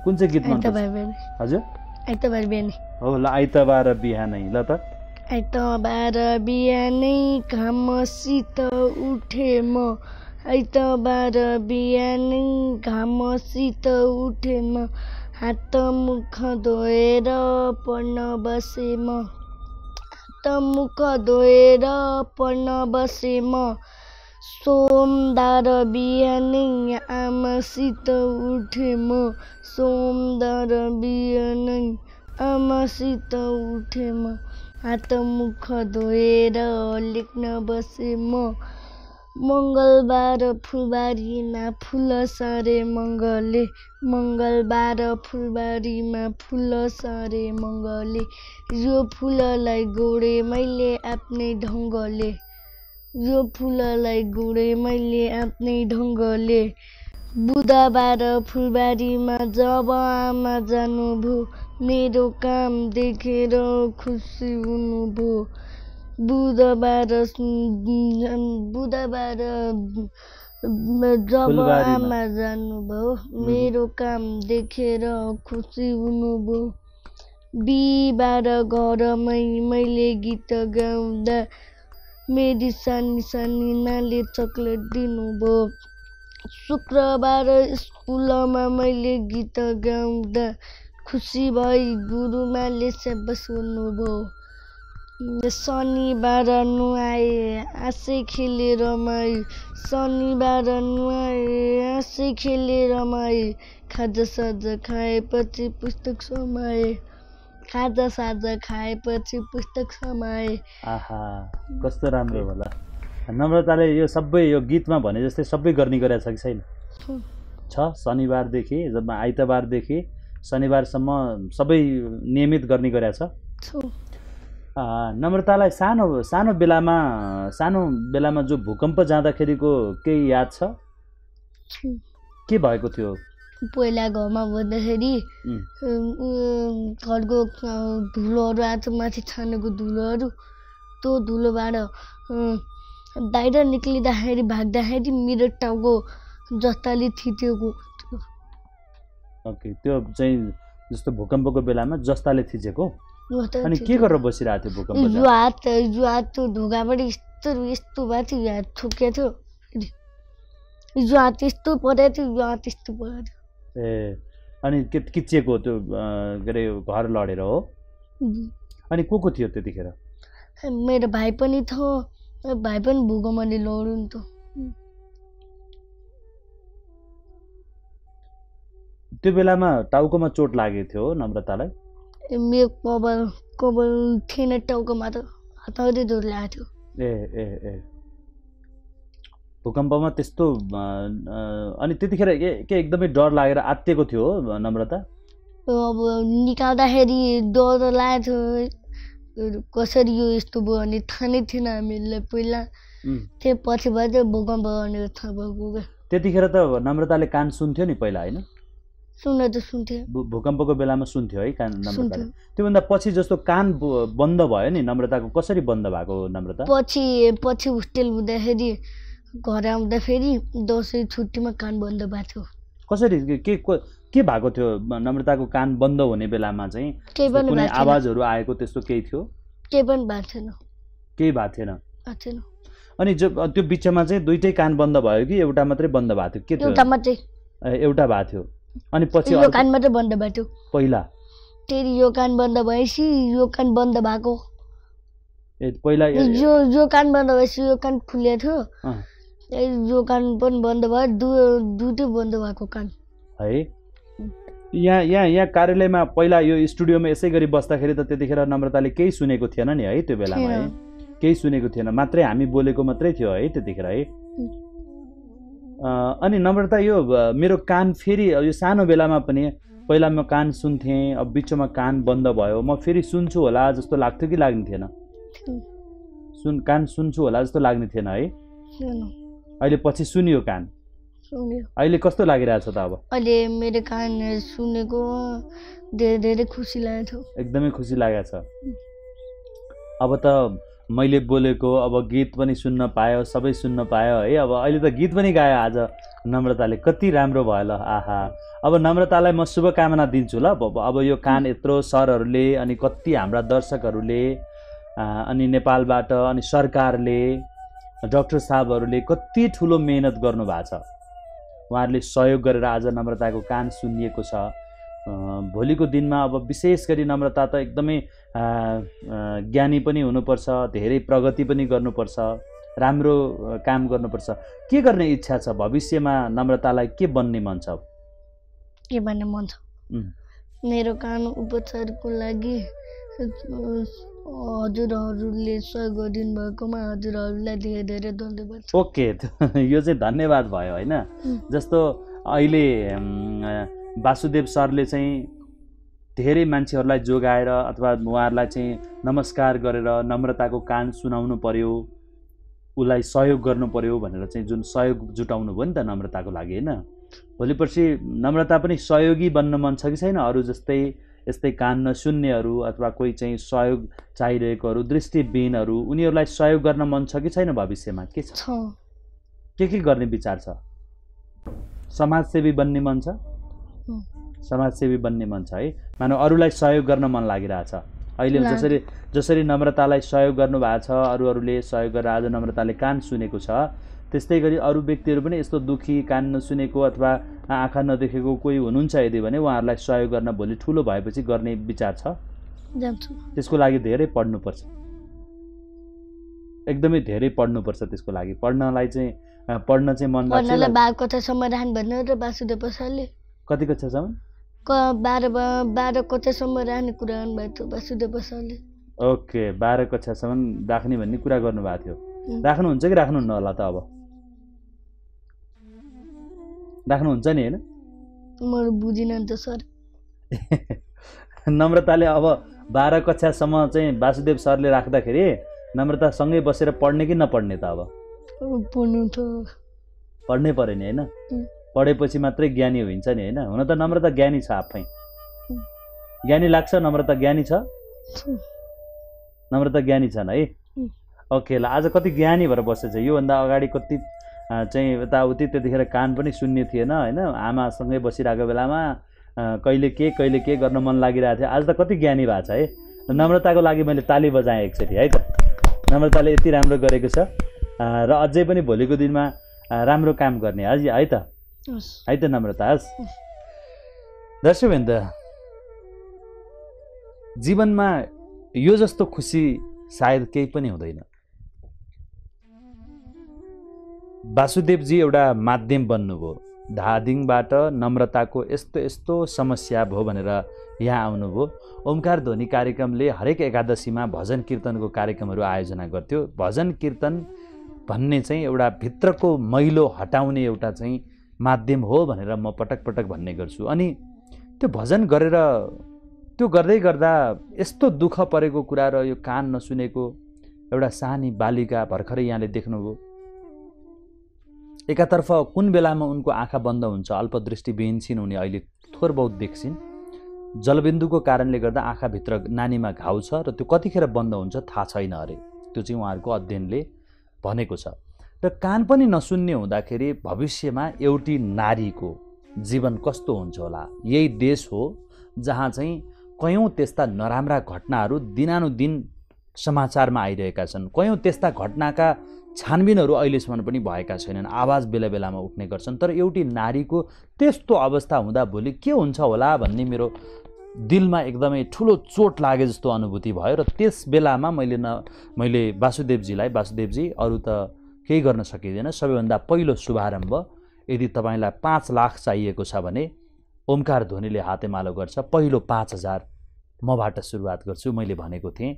कुन चाहिँ गीत हजुर हो ल आइतबार बिहानै ल त आइतबार बिहानै घामसित उठे म आइतबार बिहानै घामसित उठे म हात मुख धोएर पढ्न बसे म हात मुख धोएर पढ्न बसे म सोमदार बिहानै आमासित उठे म सोमदार बिहानै आमासित उठे म हात मुख धोएर लेख्न बसे म मङ्गलबार फुलबारीमा फुल सरे मङ्गले मङ्गलबार फुलबारीमा फुल सरे मङ्गले यो फुललाई गोडे मैले आफ्नै ढङ्गले यो फुललाई गोडे मैले आफ्नै ढङ्गले बुधबार फुलबारीमा जब आमा जानुभयो मेरो काम देखेर खुसी हुनुभयो बुधबार बुधबार जब आमा जानुभयो मेरो काम देखेर खुसी हुनुभयो बिहिबार घरमै मैले गीत गाउँदा मेरी सानी सानी नाले चक्लेट दिनुभयो शुक्रबार स्कुलमा मैले गीत गाउँदा खुसी भई गुरुमाले स्याबास गर्नुभयो शनिबार नुहाए आँसै खेले रमाई शनिबार नुहाए आँसै खेले रमाई खाजा साजा खाएपछि पुस्तक समाए खाजा साजा खाएपछि पुस्तक समाए आहा कस्तो राम्रो होला नम्रताले यो सबै यो गीतमा भने जस्तै सबै गर्ने गरेको छ कि छैन छ शनिबारदेखि आइतबारदेखि शनिबारसम्म सबै नियमित गर्ने गरेको छ नम्रतालाई सानो सानो बेलामा सानो बेलामा जो भूकम्प जाँदाखेरिको केही याद छ के भएको थियो पहिला घरमा बस्दाखेरि घरको धुलोहरू आएको माथि छानेको धुलोहरू त्यो धुलोबाट बाहिर निक्लिँदाखेरि भाग्दाखेरि मेरो टाउको जस्ताले थिचेको ओके त्यो चाहिँ जस्तो भूकम्पको बेलामा जस्ताले थिचेको अनि के गरेर बसिरहेको थियो भूकम्प यो हात यो हात त्यो ढोकाबाट यस्तो यस्तो भएको थियो यो थियो यो हात यस्तो परेको थियो यो यस्तो परेको थियो ए अनि के किचिएको त्यो के अरे घर लडेर हो अनि को को थियो त्यतिखेर मेरो भाइ पनि थियो भाइ पनि भूकम्पले लड्नु त त्यो बेलामा टाउकोमा चोट लागेको थियो नम्रतालाई मेरो थिएन टाउकोमा त हातै जोड ल्याएको थियो ए ए ए भूकम्पमा त्यस्तो अनि त्यतिखेर के के एकदमै डर लागेर आत्तिएको थियो हो नम्रता अब निकाल्दाखेरि डर लागेको थियो कसरी यो यस्तो भयो भने थाहा नै थिएन हामीलाई पहिला त्यो पछि भए भूकम्प भनेर त्यतिखेर त नम्रताले कान सुन्थ्यो नि पहिला होइन सुन्न त सुन्थ्यो भूकम्पको बेलामा सुन्थ्यो है कान नम्रता त्योभन्दा पछि जस्तो कान बन्द भयो नि नम्रताको कसरी बन्द भएको नम्रता पछि पछि होस्टेल हुँदाखेरि घर आउँदाखेरि दसैँ छुट्टीमा कान बन्द भएको थियो कसरी के के भएको थियो नम्रताको कान बन्द हुने बेलामा चाहिँ कुनै आवाजहरू आएको त्यस्तो केही थियो केही पनि भएको थिएन केही भएको थिएन अनि जो त्यो बिचमा चाहिँ दुइटै कान बन्द भयो कि एउटा मात्रै बन्द भएको थियो के एउटा मात्रै एउटा भएको थियो अनि पछि यो कान मात्र बन्द भएको पहिला फेरि यो कान बन्द भएपछि यो कान बन्द भएको ए पहिला यो यो कान बन्द भएपछि यो कान खुलेको थियो जो कान पनि बन्द भयो दु दुइटै बन्द भएको कान है यहाँ यहाँ यहाँ कार्यालयमा पहिला यो स्टुडियोमा यसै गरी बस्दाखेरि त त्यतिखेर नम्रताले केही सुनेको थिएन नि है त्यो बेलामा है केही सुनेको थिएन मात्रै हामी बोलेको मात्रै थियो है त्यतिखेर है अनि नम्रता यो मेरो कान फेरि यो सानो बेलामा पनि पहिला म कान सुन्थेँ अब बिचमा कान बन्द भयो म फेरि सुन्छु होला जस्तो लाग्थ्यो कि लाग्ने थिएन सुन कान सुन्छु होला जस्तो लाग्ने थिएन है अहिले पछि सुन्यो कान अहिले कस्तो लागिरहेछ त अब अहिले मेरो कान सुनेको धेरै धेरै खुसी लागेको थियो एकदमै खुसी लागेको छ अब त मैले बोलेको अब गीत पनि सुन्न पायो सबै सुन्न पायो है अब अहिले त गीत पनि गायो आज नम्रताले कति राम्रो भयो ल आहा अब नम्रतालाई म शुभकामना दिन्छु ल अब यो कान यत्रो सरहरूले अनि कति हाम्रा दर्शकहरूले अनि नेपालबाट अनि सरकारले डक्टर साहबहरूले कति ठुलो मेहनत गर्नुभएको छ उहाँहरूले सहयोग गरेर आज नम्रताको कान सुनिएको छ भोलिको दिनमा अब विशेष गरी नम्रता त एकदमै ज्ञानी पनि हुनुपर्छ धेरै प्रगति पनि गर्नुपर्छ राम्रो काम गर्नुपर्छ के गर्ने इच्छा छ भविष्यमा नम्रतालाई के बन्ने मन छ के भन्ने मन छ मेरो काम उपचारको लागि हजुरहरूले सहयोग गरिदिनु भएकोमा हजुरहरूलाई धेरै धेरै धन्यवाद ओके यो चाहिँ धन्यवाद भयो होइन जस्तो अहिले वासुदेव सरले चाहिँ धेरै मान्छेहरूलाई जोगाएर अथवा उहाँहरूलाई चाहिँ नमस्कार गरेर नम्रताको कान सुनाउनु पर्यो उसलाई सहयोग गर्नु पर्यो भनेर चाहिँ जुन सहयोग जुटाउनु भयो नि त नम्रताको लागि होइन भोलि पर्सि नम्रता पनि सहयोगी बन्न मन छ कि छैन अरू जस्तै यस्तै कान नसुन्नेहरू अथवा कोही चाहिँ सहयोग चाहिरहेकोहरू दृष्टिविहीनहरू उनीहरूलाई सहयोग गर्न मन छ कि छैन भविष्यमा के छ के के गर्ने विचार छ समाजसेवी बन्ने मन छ समाजसेवी बन्ने मन छ है मानव अरूलाई सहयोग गर्न मन लागिरहेछ अहिले जसरी जसरी नम्रतालाई सहयोग गर्नुभएको छ अरू अरूले सहयोग गरेर आज नम्रताले कान सुनेको छ त्यस्तै गरी अरू व्यक्तिहरू पनि यस्तो दुखी कान नसुनेको अथवा आँखा नदेखेको कोही हुनुहुन्छ यदि भने उहाँहरूलाई सहयोग गर्न भोलि ठुलो भएपछि गर्ने विचार छ त्यसको लागि धेरै पढ्नुपर्छ एकदमै धेरै पढ्नुपर्छ त्यसको लागि पढ्नलाई चाहिँ पढ्न चाहिँ मन लाग्छ कति कक्षासम्म बाह्र बाह्र कक्षासम्म राख्ने कुरा गर्नुभएको थियो वासुदेव सरले ओके बाह्र कक्षासम्म राख्ने भन्ने कुरा गर्नुभएको थियो राख्नुहुन्छ कि राख्नुहुन्न होला त अब राख्नुहुन्छ नि होइन म बुझिनँ त सर नम्रताले अब बाह्र कक्षासम्म चाहिँ वासुदेव सरले राख्दाखेरि नम्रता सँगै बसेर पढ्ने कि नपढ्ने त अब पढ्नु त पढ्नै पऱ्यो नि होइन पढेपछि मात्रै ज्ञानी हुन्छ नि होइन हुन त नम्रता ज्ञानी छ आफै ज्ञानी लाग्छ नम्रता ज्ञानी छ नम्रता ज्ञानी छन् है ओके ल आज कति ज्ञानी भएर बसेछ योभन्दा अगाडि कति चाहिँ यताउति त्यतिखेर कान पनि सुन्ने थिएन होइन आमासँगै बसिरहेको बेलामा कहिले के कहिले के गर्न मन लागिरहेको थियो आज त कति ज्ञानी भएको छ है नम्रताको लागि मैले ताली बजाएँ एकचोटि है त नम्रताले यति राम्रो गरेको छ र अझै पनि भोलिको दिनमा राम्रो काम गर्ने हजुर है त त नम्रताज दर्शकवृन्द जीवनमा यो जस्तो खुसी सायद केही पनि हुँदैन वासुदेवजी एउटा माध्यम बन्नुभयो धादिङबाट नम्रताको यस्तो यस्तो समस्या भयो भनेर यहाँ आउनुभयो ओमकार ध्वनि कार्यक्रमले हरेक एकादशीमा भजन कीर्तनको कार्यक्रमहरू आयोजना गर्थ्यो भजन कीर्तन भन्ने चाहिँ एउटा भित्रको मैलो हटाउने एउटा चाहिँ माध्यम हो भनेर म पटक पटक भन्ने गर्छु अनि त्यो भजन गरेर त्यो गर्दै गर्दा यस्तो दुःख परेको कुरा र यो कान नसुनेको एउटा सानी बालिका भर्खरै यहाँले देख्नुभयो एकातर्फ कुन बेलामा उनको आँखा बन्द हुन्छ अल्पदृष्टि छिन् उनी अहिले थोर बहुत देख्छिन् जलबिन्दुको कारणले गर्दा आँखाभित्र नानीमा घाउ छ र त्यो कतिखेर बन्द हुन्छ थाहा छैन अरे त्यो चाहिँ उहाँहरूको अध्ययनले भनेको छ र कान पनि नसुन्ने हुँदाखेरि भविष्यमा एउटी नारीको जीवन कस्तो हुन्छ होला यही देश हो जहाँ चाहिँ कयौँ त्यस्ता नराम्रा घटनाहरू दिनानुदिन समाचारमा आइरहेका छन् कयौँ त्यस्ता घटनाका छानबिनहरू अहिलेसम्म पनि भएका छैनन् आवाज बेला बेलामा उठ्ने गर्छन् तर एउटी नारीको त्यस्तो अवस्था हुँदा भोलि के हुन्छ होला भन्ने मेरो दिलमा एकदमै ठुलो चोट लागे जस्तो अनुभूति भयो र त्यस बेलामा मैले न मैले वासुदेवजीलाई वासुदेवजी अरू त केही गर्न सकिँदैन सबैभन्दा पहिलो शुभारम्भ यदि तपाईँलाई पाँच लाख चाहिएको छ भने ओमकार ध्वनिले हातेमालो गर्छ पहिलो पाँच हजार मबाट सुरुवात गर्छु मैले भनेको थिएँ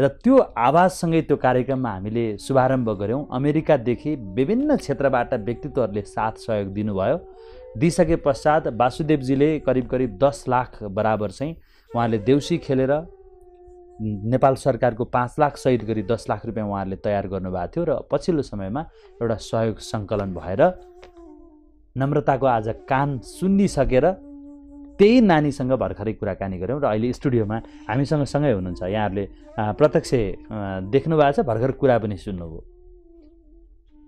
र त्यो आवाजसँगै त्यो कार्यक्रममा हामीले शुभारम्भ गऱ्यौँ अमेरिकादेखि विभिन्न क्षेत्रबाट व्यक्तित्वहरूले साथ सहयोग दिनुभयो दिइसके पश्चात वासुदेवजीले करिब करिब दस लाख बराबर चाहिँ उहाँले देउसी खेलेर नेपाल सरकारको पाँच लाख सहित गरी दस लाख रुपियाँ उहाँहरूले तयार गर्नुभएको थियो र पछिल्लो समयमा एउटा सहयोग सङ्कलन भएर नम्रताको आज कान सुन्निसकेर त्यही नानीसँग भर्खरै कुराकानी गऱ्यौँ र अहिले स्टुडियोमा हामीसँग सँगै हुनुहुन्छ यहाँहरूले प्रत्यक्ष देख्नु भएको छ भर्खर कुरा पनि सुन्नुभयो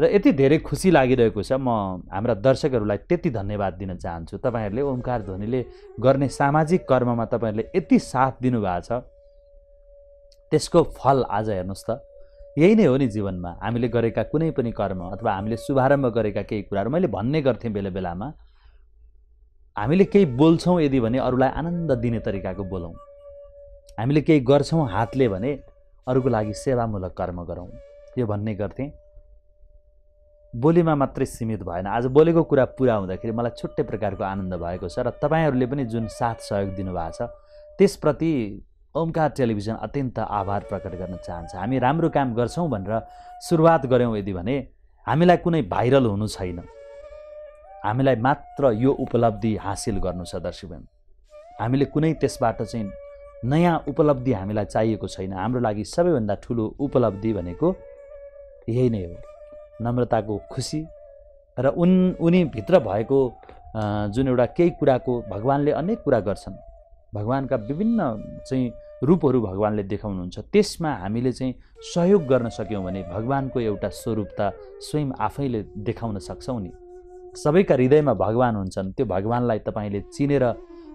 र यति धेरै खुसी लागिरहेको छ म हाम्रा दर्शकहरूलाई त्यति धन्यवाद दिन चाहन्छु तपाईँहरूले ओमकार ध्वनिले गर्ने सामाजिक कर्ममा तपाईँहरूले यति साथ दिनुभएको छ त्यसको फल आज हेर्नुहोस् त यही नै हो नि जीवनमा हामीले गरेका कुनै पनि कर्म अथवा हामीले शुभारम्भ गरेका केही कुराहरू मैले भन्ने गर्थेँ बेला बेलामा हामीले केही बोल्छौँ यदि भने अरूलाई आनन्द दिने तरिकाको बोलौँ हामीले केही गर्छौँ हातले भने अरूको लागि सेवामूलक कर्म गरौँ यो भन्ने गर्थेँ बोलीमा मात्रै सीमित भएन आज बोलेको कुरा पुरा हुँदाखेरि मलाई छुट्टै प्रकारको आनन्द भएको छ र तपाईँहरूले पनि जुन साथ सहयोग दिनुभएको छ त्यसप्रति ओमकार टेलिभिजन अत्यन्त आभार प्रकट गर्न चाहन्छ हामी राम्रो काम गर्छौँ भनेर सुरुवात गऱ्यौँ यदि भने हामीलाई कुनै भाइरल हुनु छैन हामीलाई मात्र यो उपलब्धि हासिल गर्नु छ दर्शकबिन हामीले कुनै त्यसबाट चाहिँ नयाँ उपलब्धि हामीलाई चाहिएको छैन हाम्रो लागि सबैभन्दा ठुलो उपलब्धि भनेको यही नै हो नम्रताको खुसी र उन उनीभित्र भएको जुन एउटा केही कुराको भगवान्ले अनेक कुरा गर्छन् भगवान्का विभिन्न चाहिँ रूपहरू भगवान्ले देखाउनुहुन्छ त्यसमा हामीले चाहिँ सहयोग गर्न सक्यौँ भने भगवान्को एउटा स्वरूप त स्वयं आफैले देखाउन सक्छौँ नि सबैका हृदयमा भगवान् हुन्छन् त्यो भगवान्लाई तपाईँले चिनेर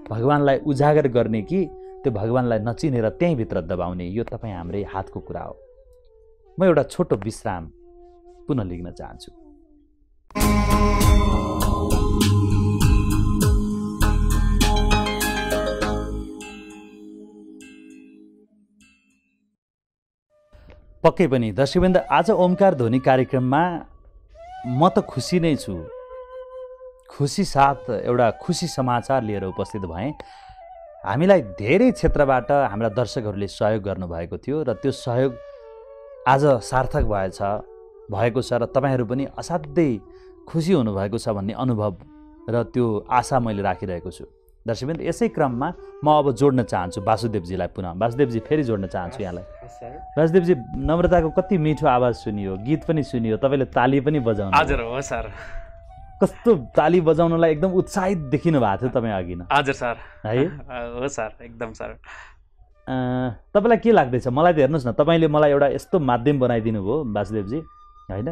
भगवान्लाई उजागर गर्ने कि त्यो भगवान्लाई नचिनेर त्यहीँभित्र दबाउने यो तपाईँ हाम्रै हातको कुरा हो म एउटा छोटो विश्राम पुनः लेख्न चाहन्छु पक्कै पनि दर्शकबिन्द आज ओमकार ध्वनि कार्यक्रममा म त खुसी नै छु खुसी साथ एउटा खुसी समाचार लिएर उपस्थित भएँ हामीलाई धेरै क्षेत्रबाट हाम्रा दर्शकहरूले सहयोग गर्नुभएको थियो र त्यो सहयोग आज सार्थक भएछ भएको छ र तपाईँहरू पनि असाध्यै खुसी हुनुभएको छ भन्ने अनुभव र त्यो आशा मैले राखिरहेको छु दर्शकबिन्द यसै क्रममा म अब जोड्न चाहन्छु वासुदेवजीलाई पुनः वासुदेवजी फेरि जोड्न चाहन्छु यहाँलाई राजदेवजी नम्रताको कति मिठो आवाज सुनियो गीत पनि सुनियो तपाईँले ताली पनि बजाउनु हजुर हो सर कस्तो ताली बजाउनलाई एकदम उत्साहित देखिनु भएको थियो तपाईँ अघि नै हजुर सर है हो सर एकदम सर तपाईँलाई के लाग्दैछ मलाई त हेर्नुहोस् न तपाईँले मलाई एउटा यस्तो माध्यम बनाइदिनु भयो वासुदेवजी होइन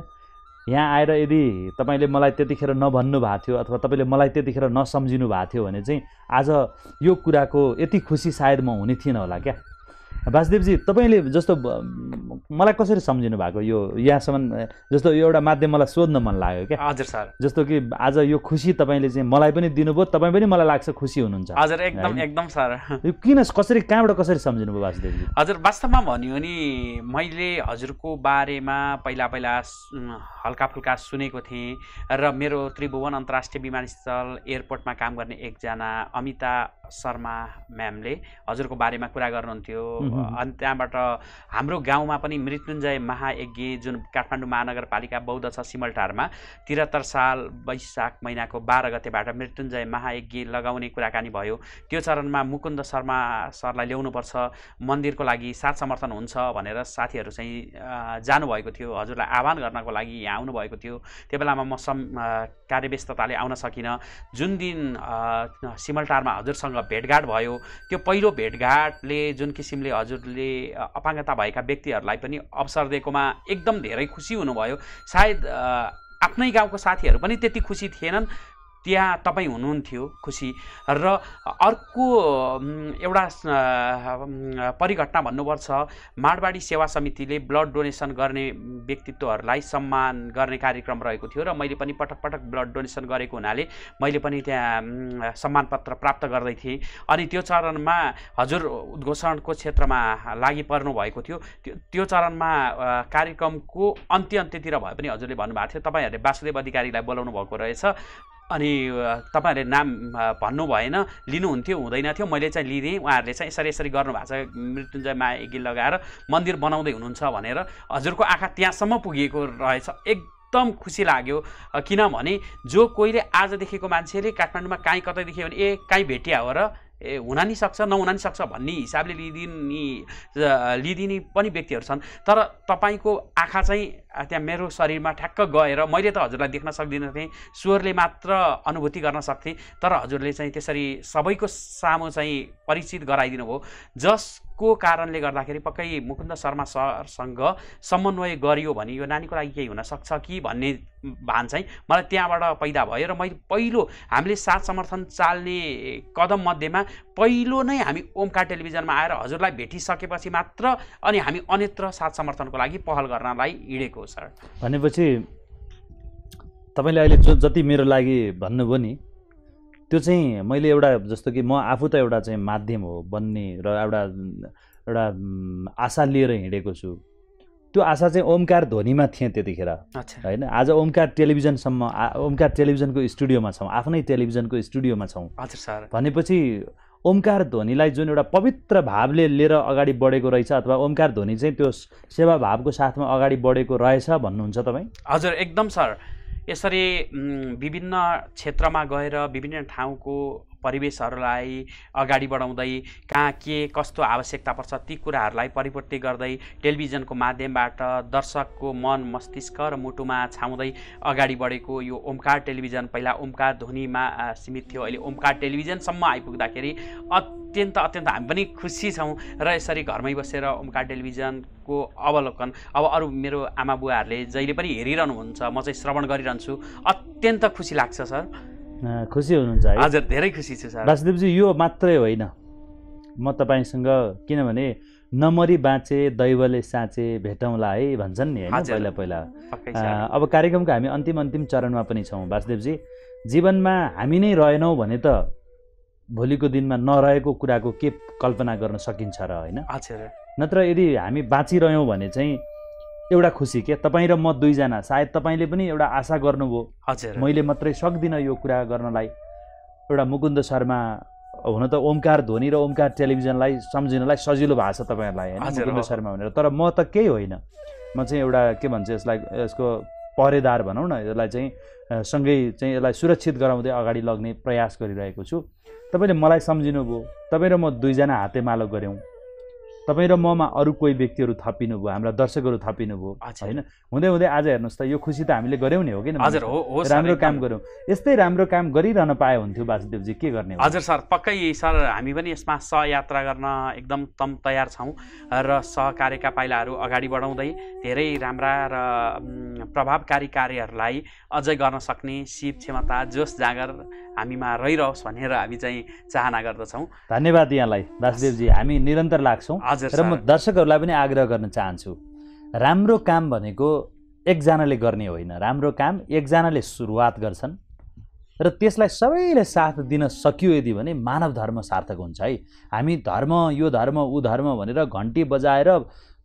यहाँ आएर यदि तपाईँले मलाई त्यतिखेर नभन्नु भएको थियो अथवा तपाईँले मलाई त्यतिखेर नसम्झिनु भएको थियो भने चाहिँ आज यो कुराको यति खुसी सायद म हुने थिइनँ होला क्या वासुदेवजी तपाईँले जस्तो मलाई कसरी सम्झिनु भएको यो यहाँसम्म जस्तो यो एउटा माध्यम मलाई सोध्न मन लाग्यो क्या हजुर सर जस्तो कि आज यो खुसी तपाईँले चाहिँ मलाई पनि दिनुभयो तपाईँ पनि मलाई लाग्छ खुसी हुनुहुन्छ हजुर एकदम एकदम सर यो किन कसरी कहाँबाट कसरी सम्झिनु भयो वासुदेवजी हजुर वास्तवमा भन्यो भने मैले हजुरको बारेमा पहिला पहिला हल्का फुल्का सुनेको थिएँ र मेरो त्रिभुवन अन्तर्राष्ट्रिय विमानस्थल एयरपोर्टमा काम गर्ने एकजना अमिता शर्मा म्यामले हजुरको बारेमा कुरा गर्नुहुन्थ्यो अनि त्यहाँबाट हाम्रो गाउँमा पनि मृत्युञ्जय महायज्ञ जुन काठमाडौँ महानगरपालिका बौद्ध छ सिमलटारमा त्रिहत्तर साल वैशाख महिनाको बाह्र गतेबाट मृत्युञ्जय महायज्ञ लगाउने कुराकानी भयो त्यो चरणमा मुकुन्द शर्मा सरलाई ल्याउनुपर्छ मन्दिरको लागि साथ समर्थन हुन्छ भनेर साथीहरू चाहिँ जानुभएको थियो हजुरलाई आह्वान गर्नको लागि यहाँ आउनुभएको थियो त्यो बेलामा म सम कार्यव्यस्तताले आउन सकिनँ जुन दिन सिमलटारमा हजुरसँग नेपालमा भेटघाट भयो त्यो पहिलो भेटघाटले जुन किसिमले हजुरले अपाङ्गता भएका व्यक्तिहरूलाई पनि अवसर दिएकोमा एकदम धेरै खुसी हुनुभयो सायद आफ्नै गाउँको साथीहरू पनि त्यति खुसी थिएनन् त्यहाँ तपाईँ हुनुहुन्थ्यो खुसी र अर्को एउटा परिघटना भन्नुपर्छ माडबाडी सेवा समितिले ब्लड डोनेसन गर्ने व्यक्तित्वहरूलाई सम्मान गर्ने कार्यक्रम रहेको थियो र मैले पनि पटक पटक ब्लड डोनेसन गरेको हुनाले मैले पनि त्यहाँ सम्मान पत्र प्राप्त गर्दै थिएँ अनि त्यो चरणमा हजुर उद्घोषणको क्षेत्रमा लागि पर्नु भएको थियो त्यो चरणमा कार्यक्रमको अन्त्य अन्त्यतिर भए पनि हजुरले भन्नुभएको थियो तपाईँहरूले वासुदेव अधिकारीलाई बोलाउनु भएको रहेछ अनि तपाईँहरूले नाम भन्नु भएन लिनुहुन्थ्यो हुँदैन थियो मैले चाहिँ लिदिएँ उहाँहरूले चाहिँ यसरी यसरी गर्नुभएको छ मृत्युञ्जय माया गीत लगाएर मन्दिर बनाउँदै हुनुहुन्छ भनेर हजुरको आँखा त्यहाँसम्म पुगेको रहेछ एक एकदम खुसी लाग्यो किनभने जो कोहीले आजदेखिको मान्छेले काठमाडौँमा काहीँ कतै देख्यो भने ए काहीँ भेटिया हो र ए हुन नि सक्छ नहुन नि सक्छ भन्ने हिसाबले लिइदिने लिइदिने पनि व्यक्तिहरू छन् तर तपाईँको आँखा चाहिँ त्यहाँ मेरो शरीरमा ठ्याक्क गएर मैले त हजुरलाई देख्न सक्दिनँ थिएँ स्वरले मात्र अनुभूति गर्न सक्थेँ तर हजुरले चाहिँ त्यसरी सबैको सामु चाहिँ परिचित गराइदिनु भयो जसको कारणले गर्दाखेरि पक्कै मुकुन्द शर्मा सरसँग समन्वय गरियो भने यो नानीको लागि केही हुनसक्छ कि भन्ने भान चाहिँ मलाई त्यहाँबाट पैदा भयो र मैले पहिलो हामीले साथ समर्थन चाल्ने कदम मध्येमा पहिलो नै हामी ओमका टेलिभिजनमा आएर हजुरलाई भेटिसकेपछि मात्र अनि हामी अन्यत्र साथ समर्थनको लागि पहल गर्नलाई हिँडेको सर भनेपछि तपाईँले अहिले जो जति मेरो लागि भन्नुभयो नि त्यो चाहिँ मैले एउटा जस्तो कि म आफू त एउटा चाहिँ माध्यम हो बन्ने र एउटा एउटा आशा लिएर हिँडेको छु त्यो आशा चाहिँ ओमकार ध्वनिमा थिएँ त्यतिखेर होइन आज ओमकार टेलिभिजनसम्म ओमकार टेलिभिजनको स्टुडियोमा छौँ आफ्नै टेलिभिजनको स्टुडियोमा छौँ सर भनेपछि ओमकार ध्वनिलाई जुन एउटा पवित्र भावले लिएर अगाडि बढेको रहेछ अथवा ओमकार ध्वनि चाहिँ त्यो सेवा भावको साथमा अगाडि बढेको रहेछ भन्नुहुन्छ तपाईँ हजुर एकदम सर यसरी विभिन्न क्षेत्रमा गएर विभिन्न ठाउँको परिवेशहरूलाई अगाडि बढाउँदै कहाँ के कस्तो आवश्यकता पर्छ ती कुराहरूलाई परिपूर्ति गर्दै टेलिभिजनको माध्यमबाट दर्शकको मन मस्तिष्क र मुटुमा छाउँदै अगाडि बढेको यो ओमकार टेलिभिजन पहिला ओमकार ध्वनिमा सीमित थियो अहिले ओमकार टेलिभिजनसम्म आइपुग्दाखेरि अत्यन्त अत्यन्त हामी पनि खुसी छौँ र यसरी घरमै बसेर ओमकार टेलिभिजनको अवलोकन अब अरू मेरो आमा बुवाहरूले जहिले पनि हेरिरहनुहुन्छ म चाहिँ श्रवण गरिरहन्छु अत्यन्त खुसी लाग्छ सर खुसी हुनुहुन्छ हजुर धेरै खुसी छु सर वासुदेवजी यो मात्रै होइन म तपाईँसँग किनभने नमरी बाँचे दैवले साँचे भेटौँला है भन्छन् नि होइन पहिला पहिला अब कार्यक्रमको हामी अन्तिम अन्तिम चरणमा पनि छौँ वासुदेवजी जीवनमा हामी नै रहेनौँ भने त भोलिको दिनमा नरहेको कुराको के कल्पना गर्न सकिन्छ र होइन नत्र यदि हामी बाँचिरह्यौँ भने चाहिँ एउटा खुसी के तपाईँ र म दुईजना सायद तपाईँले पनि एउटा आशा गर्नुभयो हजुर मैले मात्रै सक्दिनँ यो कुरा गर्नलाई एउटा मुकुन्द शर्मा हुन त ओमकार धोनी र ओमकार टेलिभिजनलाई सम्झिनलाई सजिलो भएको छ तपाईँहरूलाई होइन मुकुन्द शर्मा भनेर तर म त केही होइन म चाहिँ एउटा के भन्छ यसलाई यसको पहरेदार भनौँ न यसलाई चाहिँ सँगै चाहिँ यसलाई सुरक्षित गराउँदै अगाडि लग्ने प्रयास गरिरहेको छु तपाईँले मलाई सम्झिनुभयो तपाईँ र म दुईजना हातेमालो गऱ्यौँ तपाईँ र ममा अरू कोही व्यक्तिहरू थपिनु भयो हाम्रा दर्शकहरू थपिनु भयो होइन हुँदै हुँदै आज हेर्नुहोस् त यो खुसी त हामीले गऱ्यौँ नि हो कि हजुर हो हो राम्रो काम गऱ्यौँ यस्तै राम्रो काम गरिरहन पाए हुन्थ्यो वासुदेवजी के गर्ने हजुर सर पक्कै सर हामी पनि यसमा सहयात्रा गर्न एकदम तम तयार छौँ र सहकार्यका पाइलाहरू अगाडि बढाउँदै धेरै राम्रा र प्रभावकारी कार्यहरूलाई अझै गर्न सक्ने सिप क्षमता जोस जागर हामीमा रहिरहोस् भनेर हामी चाहिँ चाहना गर्दछौँ धन्यवाद यहाँलाई वासुदेवजी हामी निरन्तर लाग्छौँ र म दर्शकहरूलाई पनि आग्रह गर्न चाहन्छु राम्रो काम भनेको एकजनाले गर्ने होइन राम्रो काम एकजनाले सुरुवात गर्छन् र त्यसलाई सबैले साथ दिन सकियो यदि भने मानव धर्म सार्थक हुन्छ है हामी धर्म यो धर्म ऊ धर्म भनेर घन्टी बजाएर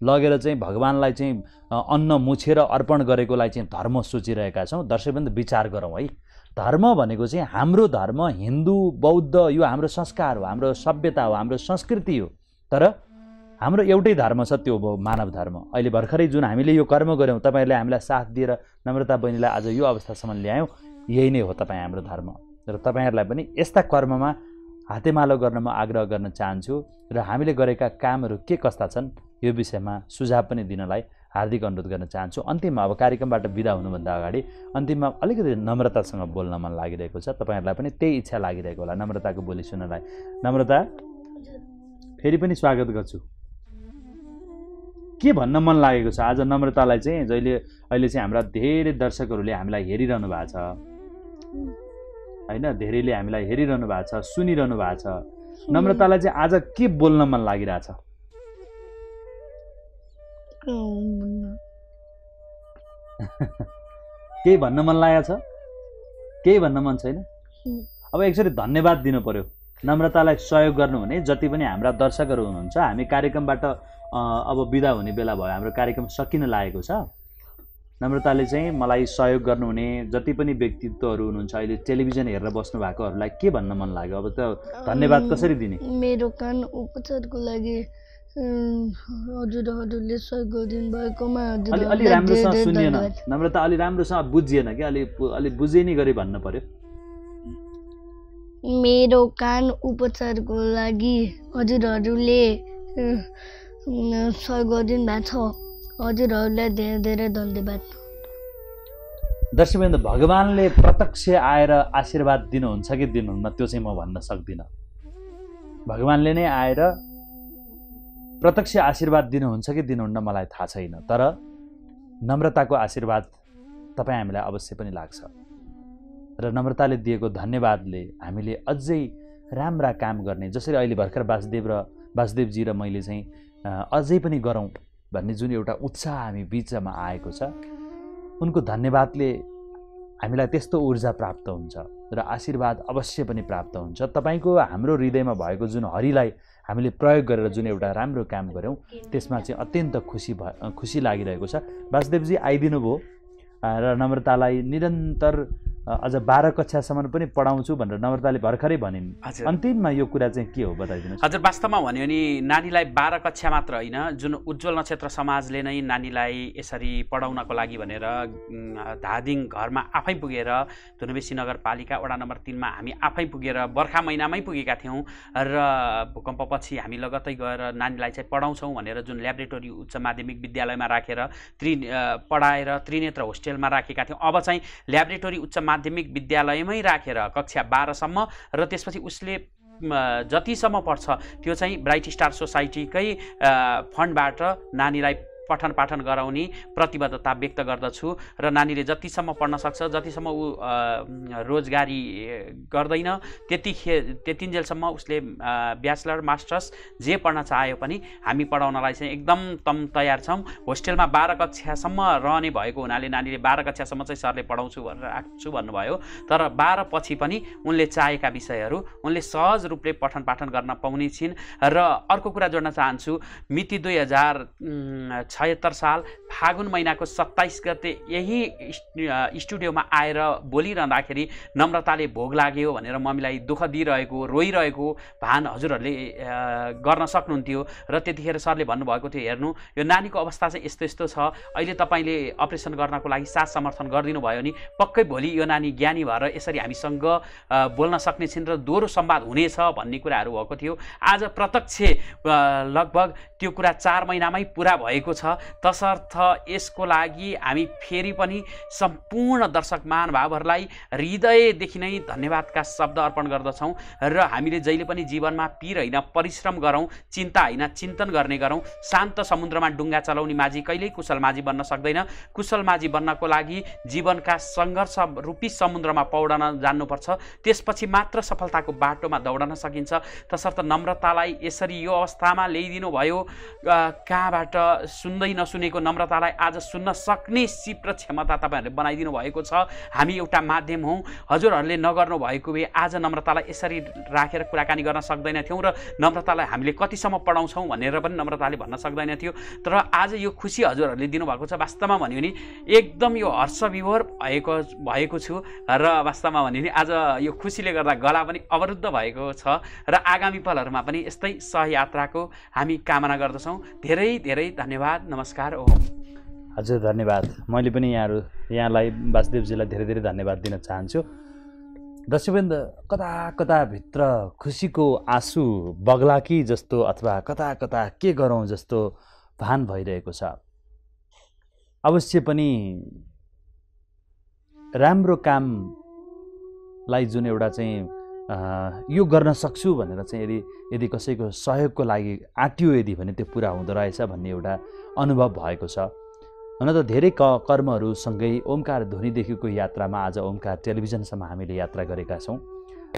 लगेर चाहिँ भगवान्लाई चाहिँ अन्न मुछेर अर्पण गरेकोलाई चाहिँ धर्म सोचिरहेका छौँ दर्शकबिन्दु विचार गरौँ है धर्म भनेको चाहिँ हाम्रो धर्म हिन्दू बौद्ध यो हाम्रो संस्कार हो हाम्रो सभ्यता हो हाम्रो संस्कृति हो तर हाम्रो एउटै धर्म छ त्यो भयो मानव धर्म अहिले भर्खरै जुन हामीले यो कर्म गऱ्यौँ तपाईँहरूले हामीलाई साथ दिएर नम्रता बहिनीलाई आज यो अवस्थासम्म ल्यायौँ यही नै हो तपाईँ हाम्रो धर्म र तपाईँहरूलाई पनि यस्ता कर्ममा हातेमालो गर्न म आग्रह गर्न चाहन्छु र हामीले गरेका कामहरू के कस्ता छन् यो विषयमा सुझाव पनि दिनलाई हार्दिक अनुरोध गर्न चाहन्छु अन्तिममा अब कार्यक्रमबाट विदा हुनुभन्दा अगाडि अन्तिममा अलिकति नम्रतासँग बोल्न मन लागिरहेको छ तपाईँहरूलाई पनि त्यही इच्छा लागिरहेको होला नम्रताको बोली सुन्नलाई नम्रता फेरि पनि स्वागत गर्छु के भन्न मन लागेको छ आज नम्रतालाई चाहिँ जहिले अहिले चाहिँ हाम्रा धेरै दर्शकहरूले हामीलाई हेरिरहनु भएको छ होइन धेरैले हामीलाई हेरिरहनु भएको छ सुनिरहनु भएको छ नम्रतालाई चाहिँ आज के बोल्न मन लागिरहेछ केही भन्न मन लागेको छ केही भन्न मन छैन अब एकचोटि धन्यवाद दिनु पर्यो नम्रतालाई सहयोग गर्नु गर्नुहुने जति पनि हाम्रा दर्शकहरू हुनुहुन्छ हामी कार्यक्रमबाट अब विदा हुने बेला भयो हाम्रो कार्यक्रम सकिन लागेको छ नम्रताले चाहिँ मलाई सहयोग गर्नुहुने जति पनि व्यक्तित्वहरू हुनुहुन्छ अहिले टेलिभिजन हेरेर बस्नु भएकोहरूलाई के भन्न मन लाग्यो अब त धन्यवाद कसरी दिने मेरो कान उपचारको लागि हजुरहरूले सहयोग गरिदिनु भएकोमा अलि राम्रोसँग सुनिएन नम्रता अलि राम्रोसँग बुझिएन कि अलिक अलिक बुझिने गरी भन्नु पर्यो मेरो कान उपचारको लागि हजुरहरूले सहयोग गरिदिनु भएको छ हजुरहरूलाई धेरै धेरै धन्यवाद दर्शकबिन्दु भगवान्ले प्रत्यक्ष आएर आशीर्वाद दिनुहुन्छ कि दिनुहुन्न त्यो चाहिँ म भन्न सक्दिनँ भगवान्ले नै आएर प्रत्यक्ष आशीर्वाद दिनुहुन्छ कि दिनुहुन्न मलाई थाहा छैन तर नम्रताको आशीर्वाद तपाईँ हामीलाई अवश्य पनि लाग्छ र नम्रताले दिएको धन्यवादले हामीले अझै राम्रा काम गर्ने जसरी अहिले भर्खर वासुदेव र वासुदेवजी र मैले चाहिँ अझै पनि गरौँ भन्ने जुन एउटा उत्साह हामी बिचमा आएको छ उनको धन्यवादले हामीलाई त्यस्तो ऊर्जा प्राप्त हुन्छ र आशीर्वाद अवश्य पनि प्राप्त हुन्छ तपाईँको हाम्रो हृदयमा भएको जुन हरिलाई हामीले प्रयोग गरेर जुन एउटा राम्रो काम गऱ्यौँ त्यसमा चाहिँ अत्यन्त खुसी भ खुसी लागिरहेको छ वासुदेवजी आइदिनु भयो र नम्रतालाई निरन्तर अझ बाह्र कक्षासम्म पनि पढाउँछु भनेर नम्रताले भर्खरै भनिन् अन्तिममा यो कुरा चाहिँ के हो बताइदिनुहोस् हजुर वास्तवमा भन्यो भने नानीलाई बाह्र कक्षा मात्र होइन जुन उज्जवल नक्षत्र समाजले नै नानीलाई यसरी पढाउनको लागि भनेर धादिङ घरमा आफै पुगेर धुनबेसी नगरपालिका वडा नम्बर तिनमा हामी आफै पुगेर बर्खा महिनामै पुगेका थियौँ र भूकम्पपछि हामी लगत्तै गएर नानीलाई चाहिँ पढाउँछौँ भनेर जुन ल्याबोरेटोरी उच्च माध्यमिक विद्यालयमा राखेर त्रि पढाएर त्रिनेत्र होस्टेलमा राखेका थियौँ अब चाहिँ ल्याबोरेटोरी उच्च माध्यमिक विद्यालयमै राखेर रा, कक्षा बाह्रसम्म र त्यसपछि उसले जतिसम्म पढ्छ त्यो चाहिँ ब्राइट स्टार सोसाइटीकै फन्डबाट नानीलाई पठन पाठन गराउने प्रतिबद्धता व्यक्त गर्दछु र नानीले जतिसम्म पढ्न सक्छ जतिसम्म ऊ रोजगारी गर्दैन त्यतिखे त्यतिन्जेलसम्म उसले ब्याचलर मास्टर्स जे पढ्न चाह्यो पनि हामी पढाउनलाई चाहिँ एकदम तम तयार छौँ होस्टेलमा बाह्र कक्षासम्म रहने भएको हुनाले नानीले बाह्र कक्षासम्म चाहिँ सरले पढाउँछु भनेर राख्छु भन्नुभयो तर बाह्र पछि पनि उनले चाहेका विषयहरू उनले सहज रूपले पठन पाठन गर्न पाउने छिन् र अर्को कुरा जोड्न चाहन्छु मिति दुई हजार छ छयत्तर साल फागुन महिनाको सत्ताइस गते यही स्टुडियोमा आएर बोलिरहँदाखेरि नम्रताले भोग लाग्यो भनेर मम्मीलाई दुःख दिइरहेको रोइरहेको भान हजुरहरूले गर्न सक्नुहुन्थ्यो र त्यतिखेर सरले भन्नुभएको थियो हेर्नु यो नानीको अवस्था चाहिँ यस्तो यस्तो छ अहिले तपाईँले अपरेसन गर्नको लागि साथ समर्थन गरिदिनु भयो भने पक्कै भोलि यो नानी ज्ञानी भएर यसरी हामीसँग बोल्न सक्ने छिन् र दोहोरो संवाद हुनेछ भन्ने कुराहरू भएको थियो आज प्रत्यक्ष लगभग त्यो कुरा चार महिनामै पुरा भएको छ छ तसर्थ यसको लागि हामी फेरि पनि सम्पूर्ण दर्शक महानुभावहरूलाई हृदयदेखि नै धन्यवादका शब्द अर्पण गर्दछौँ र हामीले जहिले पनि जीवनमा पिर होइन परिश्रम गरौँ चिन्ता होइन चिन्तन गर्ने गरौँ शान्त समुद्रमा डुङ्गा चलाउने माझी कहिल्यै कुशल माझी बन्न सक्दैन कुशल माझी बन्नको लागि जीवनका सङ्घर्ष रूपी समुद्रमा पौडन जान्नुपर्छ त्यसपछि मात्र सफलताको बाटोमा दौडन सकिन्छ तसर्थ नम्रतालाई यसरी यो अवस्थामा ल्याइदिनु भयो कहाँबाट सुन सुन्दै नसुनेको नम्रतालाई आज सुन्न सक्ने सिप र क्षमता तपाईँहरूले बनाइदिनु भएको छ हामी एउटा माध्यम हौँ हजुरहरूले नगर्नु भएको भए आज नम्रतालाई यसरी राखेर कुराकानी गर्न सक्दैनथ्यौँ र नम्रतालाई हामीले कतिसम्म पढाउँछौँ भनेर पनि नम्रताले भन्न सक्दैन थियो तर आज यो खुसी हजुरहरूले दिनुभएको छ वास्तवमा भन्यो भने एकदम यो हर्षविभोर भएको भएको छु र वास्तवमा भन्यो भने आज यो खुसीले गर्दा गला पनि अवरुद्ध भएको छ र आगामी पलहरूमा पनि यस्तै सहयात्राको हामी कामना गर्दछौँ धेरै धेरै धन्यवाद धन्यवाद नमस्कार ओम हजुर धन्यवाद मैले पनि यहाँहरू यहाँलाई वासुदेवजीलाई धेरै धेरै धन्यवाद दिन चाहन्छु दर्शकवृन्द कता कताभित्र खुसीको आँसु बग्ला कि जस्तो अथवा कता कता के गरौँ जस्तो भान भइरहेको छ अवश्य पनि राम्रो कामलाई जुन एउटा चाहिँ यो गर्न सक्छु भनेर चाहिँ यदि यदि कसैको सहयोगको लागि आँट्यो यदि भने त्यो पुरा हुँदो रहेछ भन्ने एउटा अनुभव भएको छ हुन त धेरै क कर्महरूसँगै सँगै ओमकार ध्वनिदेखिको यात्रामा आज ओमकार टेलिभिजनसम्म हामीले यात्रा गरेका छौँ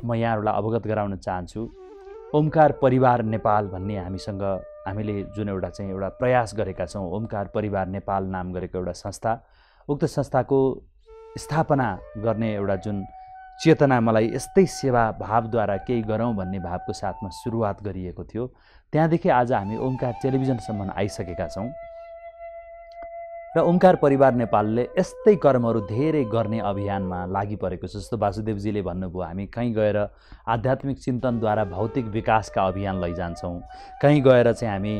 म यहाँहरूलाई अवगत गराउन चाहन्छु ओमकार परिवार नेपाल भन्ने हामीसँग हामीले जुन एउटा चाहिँ एउटा प्रयास गरेका छौँ ओमकार परिवार नेपाल नाम गरेको एउटा संस्था उक्त संस्थाको स्थापना गर्ने एउटा जुन चेतना मलाई यस्तै सेवा भावद्वारा केही गरौँ भन्ने भावको साथमा सुरुवात गरिएको थियो त्यहाँदेखि आज हामी ओङ्कार टेलिभिजनसम्म आइसकेका छौँ र ओमकार परिवार नेपालले यस्तै कर्महरू धेरै गर्ने अभियानमा लागिपरेको छ जस्तो वासुदेवजीले भन्नुभयो हामी कहीँ गएर आध्यात्मिक चिन्तनद्वारा भौतिक विकासका अभियान लैजान्छौँ कहीँ गएर चाहिँ हामी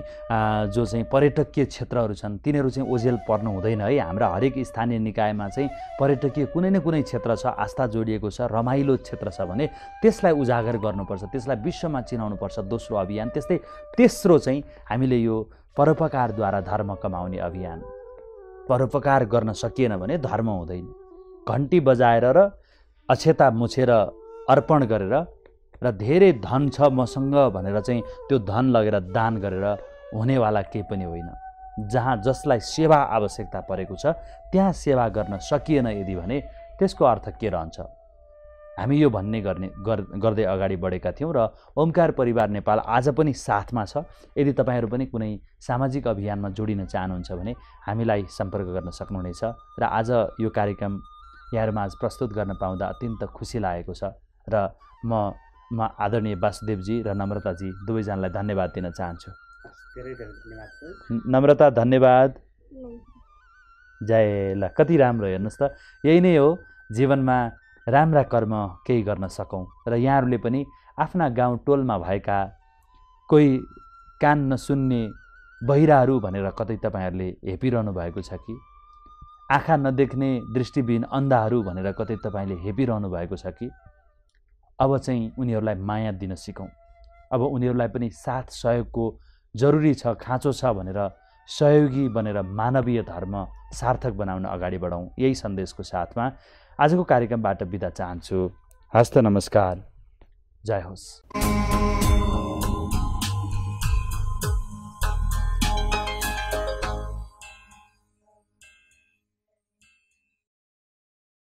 जो चाहिँ पर्यटकीय क्षेत्रहरू छन् तिनीहरू चाहिँ ओझेल पर्नु हुँदैन है हाम्रा हरेक स्थानीय निकायमा चाहिँ पर्यटकीय कुनै न कुनै क्षेत्र छ आस्था जोडिएको छ रमाइलो क्षेत्र छ भने त्यसलाई उजागर गर्नुपर्छ त्यसलाई विश्वमा चिनाउनुपर्छ दोस्रो अभियान त्यस्तै तेस्रो चाहिँ हामीले यो परोपकारद्वारा धर्म कमाउने अभियान परोपकार गर्न सकिएन भने धर्म हुँदैन घन्टी बजाएर र अक्षता मुछेर अर्पण गरेर र धेरै धन छ मसँग भनेर चाहिँ त्यो धन लगेर दान गरेर हुनेवाला केही पनि होइन जहाँ जसलाई सेवा आवश्यकता परेको छ त्यहाँ सेवा गर्न सकिएन यदि भने त्यसको अर्थ के रहन्छ हामी यो भन्ने गर्ने गर्दै अगाडि बढेका थियौँ र ओमकार परिवार नेपाल आज पनि साथमा छ यदि तपाईँहरू पनि कुनै सामाजिक अभियानमा जोडिन चाहनुहुन्छ भने हामीलाई सम्पर्क गर्न सक्नुहुनेछ र आज यो कार्यक्रम यहाँहरूमा आज प्रस्तुत गर्न पाउँदा अत्यन्त खुसी लागेको छ र म म आदरणीय वासुदेवजी र नम्रताजी दुवैजनालाई धन्यवाद दिन चाहन्छु नम्रता धन्यवाद जय ल कति राम्रो हेर्नुहोस् त यही नै हो जीवनमा राम्रा कर्म केही गर्न सकौँ र यहाँहरूले पनि आफ्ना गाउँ टोलमा भएका कोही कान नसुन्ने बहिराहरू भनेर कतै तपाईँहरूले हेपिरहनु भएको छ कि आँखा नदेख्ने दृष्टिविहीन अन्धाहरू भनेर कतै तपाईँले हेपिरहनु भएको छ कि अब चाहिँ उनीहरूलाई माया दिन सिकौँ अब उनीहरूलाई पनि साथ सहयोगको जरुरी छ खाँचो छ भनेर सहयोगी बनेर मानवीय धर्म सार्थक बनाउन अगाडि बढाउँ यही सन्देशको साथमा आजको कार्यक्रमबाट बिदा चाहन्छु हस्त नमस्कार जय होस्